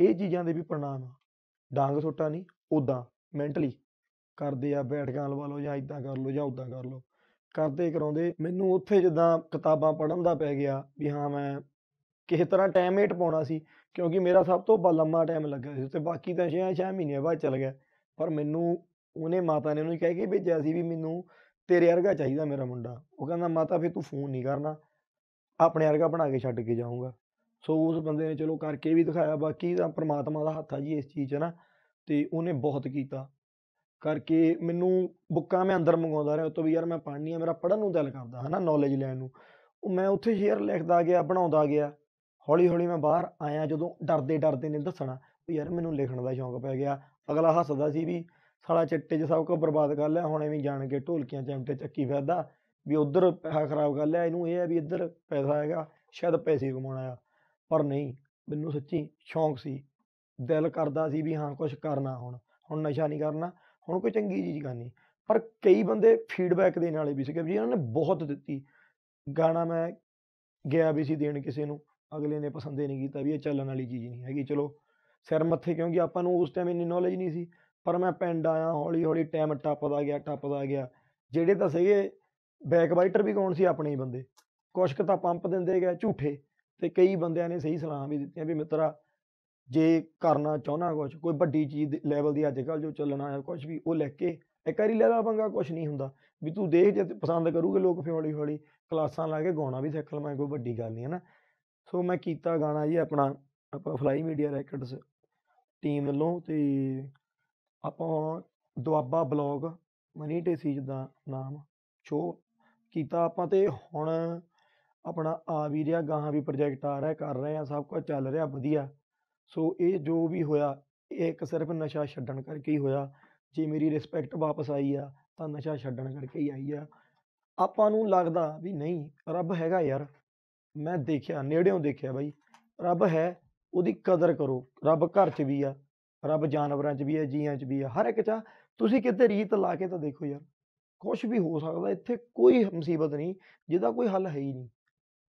ਇਹ ਚੀਜ਼ਾਂ ਦੇ ਵੀ ਪ੍ਰਣਾਮ ਡਾਂਗ ਸੁੱਟਾ ਨਹੀਂ ਉਦਾਂ ਮੈਂਟਲੀ ਕਰਦੇ ਆ ਬੈਠ ਕੇ ਲਵਾ ਲਓ ਜਾਂ ਇਦਾਂ ਕਰ ਲਓ ਜਾਂ ਉਦਾਂ ਕਰ ਲਓ ਕਰਦੇ ਕਰਾਉਂਦੇ ਮੈਨੂੰ ਉੱਥੇ ਜਿੱਦਾਂ ਕਿਤਾਬਾਂ ਪੜ੍ਹਨ ਦਾ ਪੈ ਗਿਆ ਵੀ ਹਾਂ ਮੈਂ ਕਿਸੇ ਤਰ੍ਹਾਂ ਟਾਈਮ ਏਟ ਪਾਉਣਾ ਸੀ ਕਿਉਂਕਿ ਮੇਰਾ ਸਭ ਤੋਂ ਲੰਮਾ ਟਾਈਮ ਲੱਗਾ ਸੀ ਤੇ ਬਾਕੀ ਤਾਂ 6-6 ਮਹੀਨੇ ਬਾਅਦ ਚਲ ਗਿਆ ਪਰ ਮੈਨੂੰ ਉਹਨੇ ਮਾਤਾ ਨੇ ਉਹਨੂੰ ਕਹਿ ਕੇ ਭੇਜਿਆ ਸੀ ਵੀ ਮੈਨੂੰ ਤੇਰੇ ਵਰਗਾ ਚਾਹੀਦਾ ਮੇਰਾ ਮੁੰਡਾ ਉਹ ਕਹਿੰਦਾ ਮਾਤਾ ਫੇ ਤੂੰ ਫੋਨ ਨਹੀਂ ਕਰਨਾ ਆਪਣੇ ਵਰਗਾ ਬਣਾ ਕੇ ਛੱਡ ਕੇ ਜਾਊਂਗਾ ਸੋ ਉਸ ਬੰਦੇ ਨੇ ਚਲੋ ਕਰਕੇ ਵੀ ਦਿਖਾਇਆ ਬਾਕੀ ਤਾਂ ਪ੍ਰਮਾਤਮਾ ਦਾ ਹੱਥ ਆ ਜੀ ਇਸ ਚੀਜ਼ 'ਚ ਨਾ ਤੇ ਉਹਨੇ ਬਹੁਤ ਕੀਤਾ ਕਰਕੇ ਮੈਨੂੰ ਬੁੱਕਾਂ ਮੈਂ ਅੰਦਰ ਮੰਗਾਉਂਦਾ ਰਿਹਾ ਉਤੋਂ ਵੀ ਯਾਰ ਮੈਂ ਪੜ੍ਹਨੀ ਆ ਮੇਰਾ ਪੜ੍ਹਨ ਨੂੰ ਦਿਲ ਕਰਦਾ ਹਨਾ ਨੌਲੇਜ ਲੈਣ ਨੂੰ ਉਹ ਮੈਂ ਉੱਥੇ ਸ਼ੇਅਰ ਲਿਖਦਾ ਗਿਆ ਬਣਾਉਂਦਾ ਗਿਆ ਹੌਲੀ ਹੌਲੀ ਮੈਂ ਬਾਹਰ ਆਇਆ ਜਦੋਂ ਡਰਦੇ ਡਰਦੇ ਨੇ ਦੱਸਣਾ ਵੀ ਯਾਰ ਮੈਨੂੰ ਲਿਖਣ ਦਾ ਸ਼ੌਂਕ ਪੈ ਗਿਆ ਅਗਲਾ ਹੱਸਦਾ ਸੀ ਵੀ ਸਾਲਾ ਚਿੱਟੇ 'ਚ ਸਭ ਕੁਝ ਬਰਬਾਦ ਕਰ ਲਿਆ ਹੁਣ ਐਵੇਂ ਜਾਣ ਕੇ ਢੋਲਕੀਆਂ ਚਮਟੇ ਚੱਕੀ ਫਿਰਦਾ ਵੀ ਉਧਰ ਪੈਸਾ ਖਰਾਬ ਕਰ ਲਿਆ ਇਹਨੂੰ ਇਹ ਹੈ ਵੀ ਇੱਧਰ ਪੈਸਾ ਹੈਗਾ ਸ਼ਾਇਦ ਪੈਸੇ ਕਮਾਉਣਾ ਆ ਪਰ ਨਹੀਂ ਮੈਨੂੰ ਸੱਚੀ ਸ਼ੌਂਕ ਸੀ ਦਿਲ ਕਰਦਾ ਸੀ ਵੀ ਹਾਂ ਕੁਝ ਕਰਨਾ ਹੁਣ ਹੁਣ ਨਸ਼ਾ ਨਹੀਂ ਕਰਨਾ ਉਹਨੂੰ ਕੋਈ ਚੰਗੀ ਚੀਜ਼ ਗਾਣੀ ਪਰ ਕਈ ਬੰਦੇ ਫੀਡਬੈਕ ਦੇਣ ਵਾਲੇ ਵੀ ਸੀਗੇ ਵੀ ਇਹਨਾਂ ਨੇ ਬਹੁਤ ਦਿੱਤੀ ਗਾਣਾ ਮੈਂ ਗਿਆ ਵੀ ਸੀ ਦੇਣ ਕਿਸੇ ਨੂੰ ਅਗਲੇ ਨੇ ਪਸੰਦ ਨਹੀਂ ਕੀਤਾ ਵੀ ਇਹ ਚੱਲਣ ਵਾਲੀ ਚੀਜ਼ ਨਹੀਂ ਹੈਗੀ ਚਲੋ ਸਿਰ ਮੱਥੇ ਕਿਉਂਕਿ ਆਪਾਂ ਨੂੰ ਉਸ ਟਾਈਮ ਇੰਨੀ ਨੌਲੇਜ ਨਹੀਂ ਸੀ ਪਰ ਮੈਂ ਪਿੰਡ ਆਇਆ ਹੌਲੀ ਹੌਲੀ ਟਾਈਮ ਟੱਪਦਾ ਗਿਆ ਟੱਪਦਾ ਗਿਆ ਜਿਹੜੇ ਤਾਂ ਸੀਗੇ ਬੈਕ ਵਾਈਟਰ ਵੀ ਕੌਣ ਸੀ ਆਪਣੇ ਹੀ ਬੰਦੇ ਕੁਛ ਤਾਂ ਪੰਪ ਦਿੰਦੇ ਗਏ ਝੂਠੇ ਤੇ ਕਈ ਬੰਦਿਆਂ ਨੇ ਸਹੀ ਸਲਾਹਾਂ ਵੀ ਦਿੱਤੀਆਂ ਵੀ ਮਿੱਤਰਾ ਜੇ ਕਰਨਾ ਚਾਹੁੰਦਾ ਕੁਝ ਕੋਈ ਵੱਡੀ ਚੀਜ਼ ਲੈਵਲ ਦੀ ਅੱਜ ਕੱਲ ਜੋ ਚੱਲਣਾ ਹੈ ਕੁਝ ਵੀ ਉਹ ਲੈ ਕੇ ਇੱਕ ਵਾਰੀ ਲੈ ਲਾ ਪੰਗਾ ਕੁਝ ਨਹੀਂ ਹੁੰਦਾ ਵੀ ਤੂੰ ਦੇਖ ਜੇ ਪਸੰਦ ਕਰੂਗੇ ਲੋਕ ਫਿਰ ਹੌਲੀ ਹੌਲੀ ਕਲਾਸਾਂ ਲਾ ਕੇ ਗਾਉਣਾ ਵੀ ਸਿੱਖ ਲਵਾਂ ਕੋਈ ਵੱਡੀ ਗੱਲ ਨਹੀਂ ਹੈ ਨਾ ਸੋ ਮੈਂ ਕੀਤਾ ਗਾਣਾ ਜੀ ਆਪਣਾ ਆਪਾਂ ਫਲਾਈ ਮੀਡੀਆ ਰੈਕੋਰਡਸ ਟੀਮ ਵੱਲੋਂ ਤੇ ਆਪਾਂ ਦੁਆਬਾ ਬਲੌਗ ਮਨੀ ਟੇਸੀ ਦਾ ਨਾਮ ਸ਼ੋ ਕੀਤਾ ਆਪਾਂ ਤੇ ਹੁਣ ਆਪਣਾ ਆ ਵੀ ਰਿਹਾ ਗਾਹਾਂ ਵੀ ਪ੍ਰੋਜੈਕਟ ਆ ਰਿਹਾ ਕਰ ਰਹੇ ਆ ਸਭ ਕੁਝ ਚੱਲ ਰਿਹਾ ਵਧੀਆ ਸੋ ਇਹ ਜੋ ਵੀ ਹੋਇਆ ਇਹ ਇੱਕ ਸਿਰਫ ਨਸ਼ਾ ਛੱਡਣ ਕਰਕੇ ਹੀ ਹੋਇਆ ਜੇ ਮੇਰੀ ਰਿਸਪੈਕਟ ਵਾਪਸ ਆਈ ਆ ਤਾਂ ਨਸ਼ਾ ਛੱਡਣ ਕਰਕੇ ਹੀ ਆਈ ਆ ਆਪਾਂ ਨੂੰ ਲੱਗਦਾ ਵੀ ਨਹੀਂ ਰੱਬ ਹੈਗਾ ਯਾਰ ਮੈਂ ਦੇਖਿਆ ਨੇੜਿਓਂ ਦੇਖਿਆ ਬਾਈ ਰੱਬ ਹੈ ਉਹਦੀ ਕਦਰ ਕਰੋ ਰੱਬ ਘਰ 'ਚ ਵੀ ਆ ਰੱਬ ਜਾਨਵਰਾਂ 'ਚ ਵੀ ਆ ਜੀਆਂ 'ਚ ਵੀ ਆ ਹਰ ਇੱਕ 'ਚ ਤੁਸੀਂ ਕਿਤੇ ਰੀਤ ਲਾ ਕੇ ਤਾਂ ਦੇਖੋ ਯਾਰ ਕੁਝ ਵੀ ਹੋ ਸਕਦਾ ਇੱਥੇ ਕੋਈ ਮੁਸੀਬਤ ਨਹੀਂ ਜਿਹਦਾ ਕੋਈ ਹੱਲ ਹੈ ਹੀ ਨਹੀਂ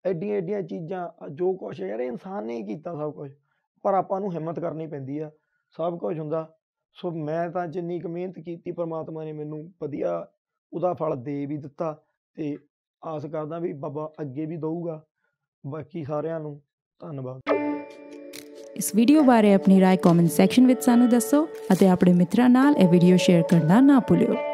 ਐਡੀਆਂ ਐਡੀਆਂ ਚੀਜ਼ਾਂ ਜੋ ਕੁਝ ਯਾਰ ਇਨਸਾਨ ਨੇ ਕੀਤਾ ਸਭ ਕੁਝ ਪਰ ਆਪਾਂ ਨੂੰ ਹਿੰਮਤ ਕਰਨੀ ਪੈਂਦੀ ਆ ਸਭ ਕੁਝ ਹੁੰਦਾ ਸੋ ਮੈਂ ਤਾਂ ਜਿੰਨੀ ਕੁ ਮਿਹਨਤ ਕੀਤੀ ਪਰਮਾਤਮਾ ਨੇ ਮੈਨੂੰ ਵਧੀਆ ਉਹਦਾ ਫਲ ਦੇ ਵੀ ਦਿੱਤਾ ਤੇ ਆਸ ਕਰਦਾ ਵੀ ਬਾਬਾ ਅੱਗੇ ਵੀ ਦਊਗਾ ਬਾਕੀ ਸਾਰਿਆਂ ਨੂੰ ਧੰਨਵਾਦ ਇਸ ਵੀਡੀਓ ਬਾਰੇ ਆਪਣੀ رائے ਕਮੈਂਟ ਸੈਕਸ਼ਨ ਵਿੱਚ ਸਾਨੂੰ ਦੱਸੋ ਅਤੇ ਆਪਣੇ ਮਿੱਤਰਾਂ ਨਾਲ ਇਹ ਵੀਡੀਓ ਸ਼ੇਅਰ ਕਰਨਾ ਨਾ ਭੁੱਲਿਓ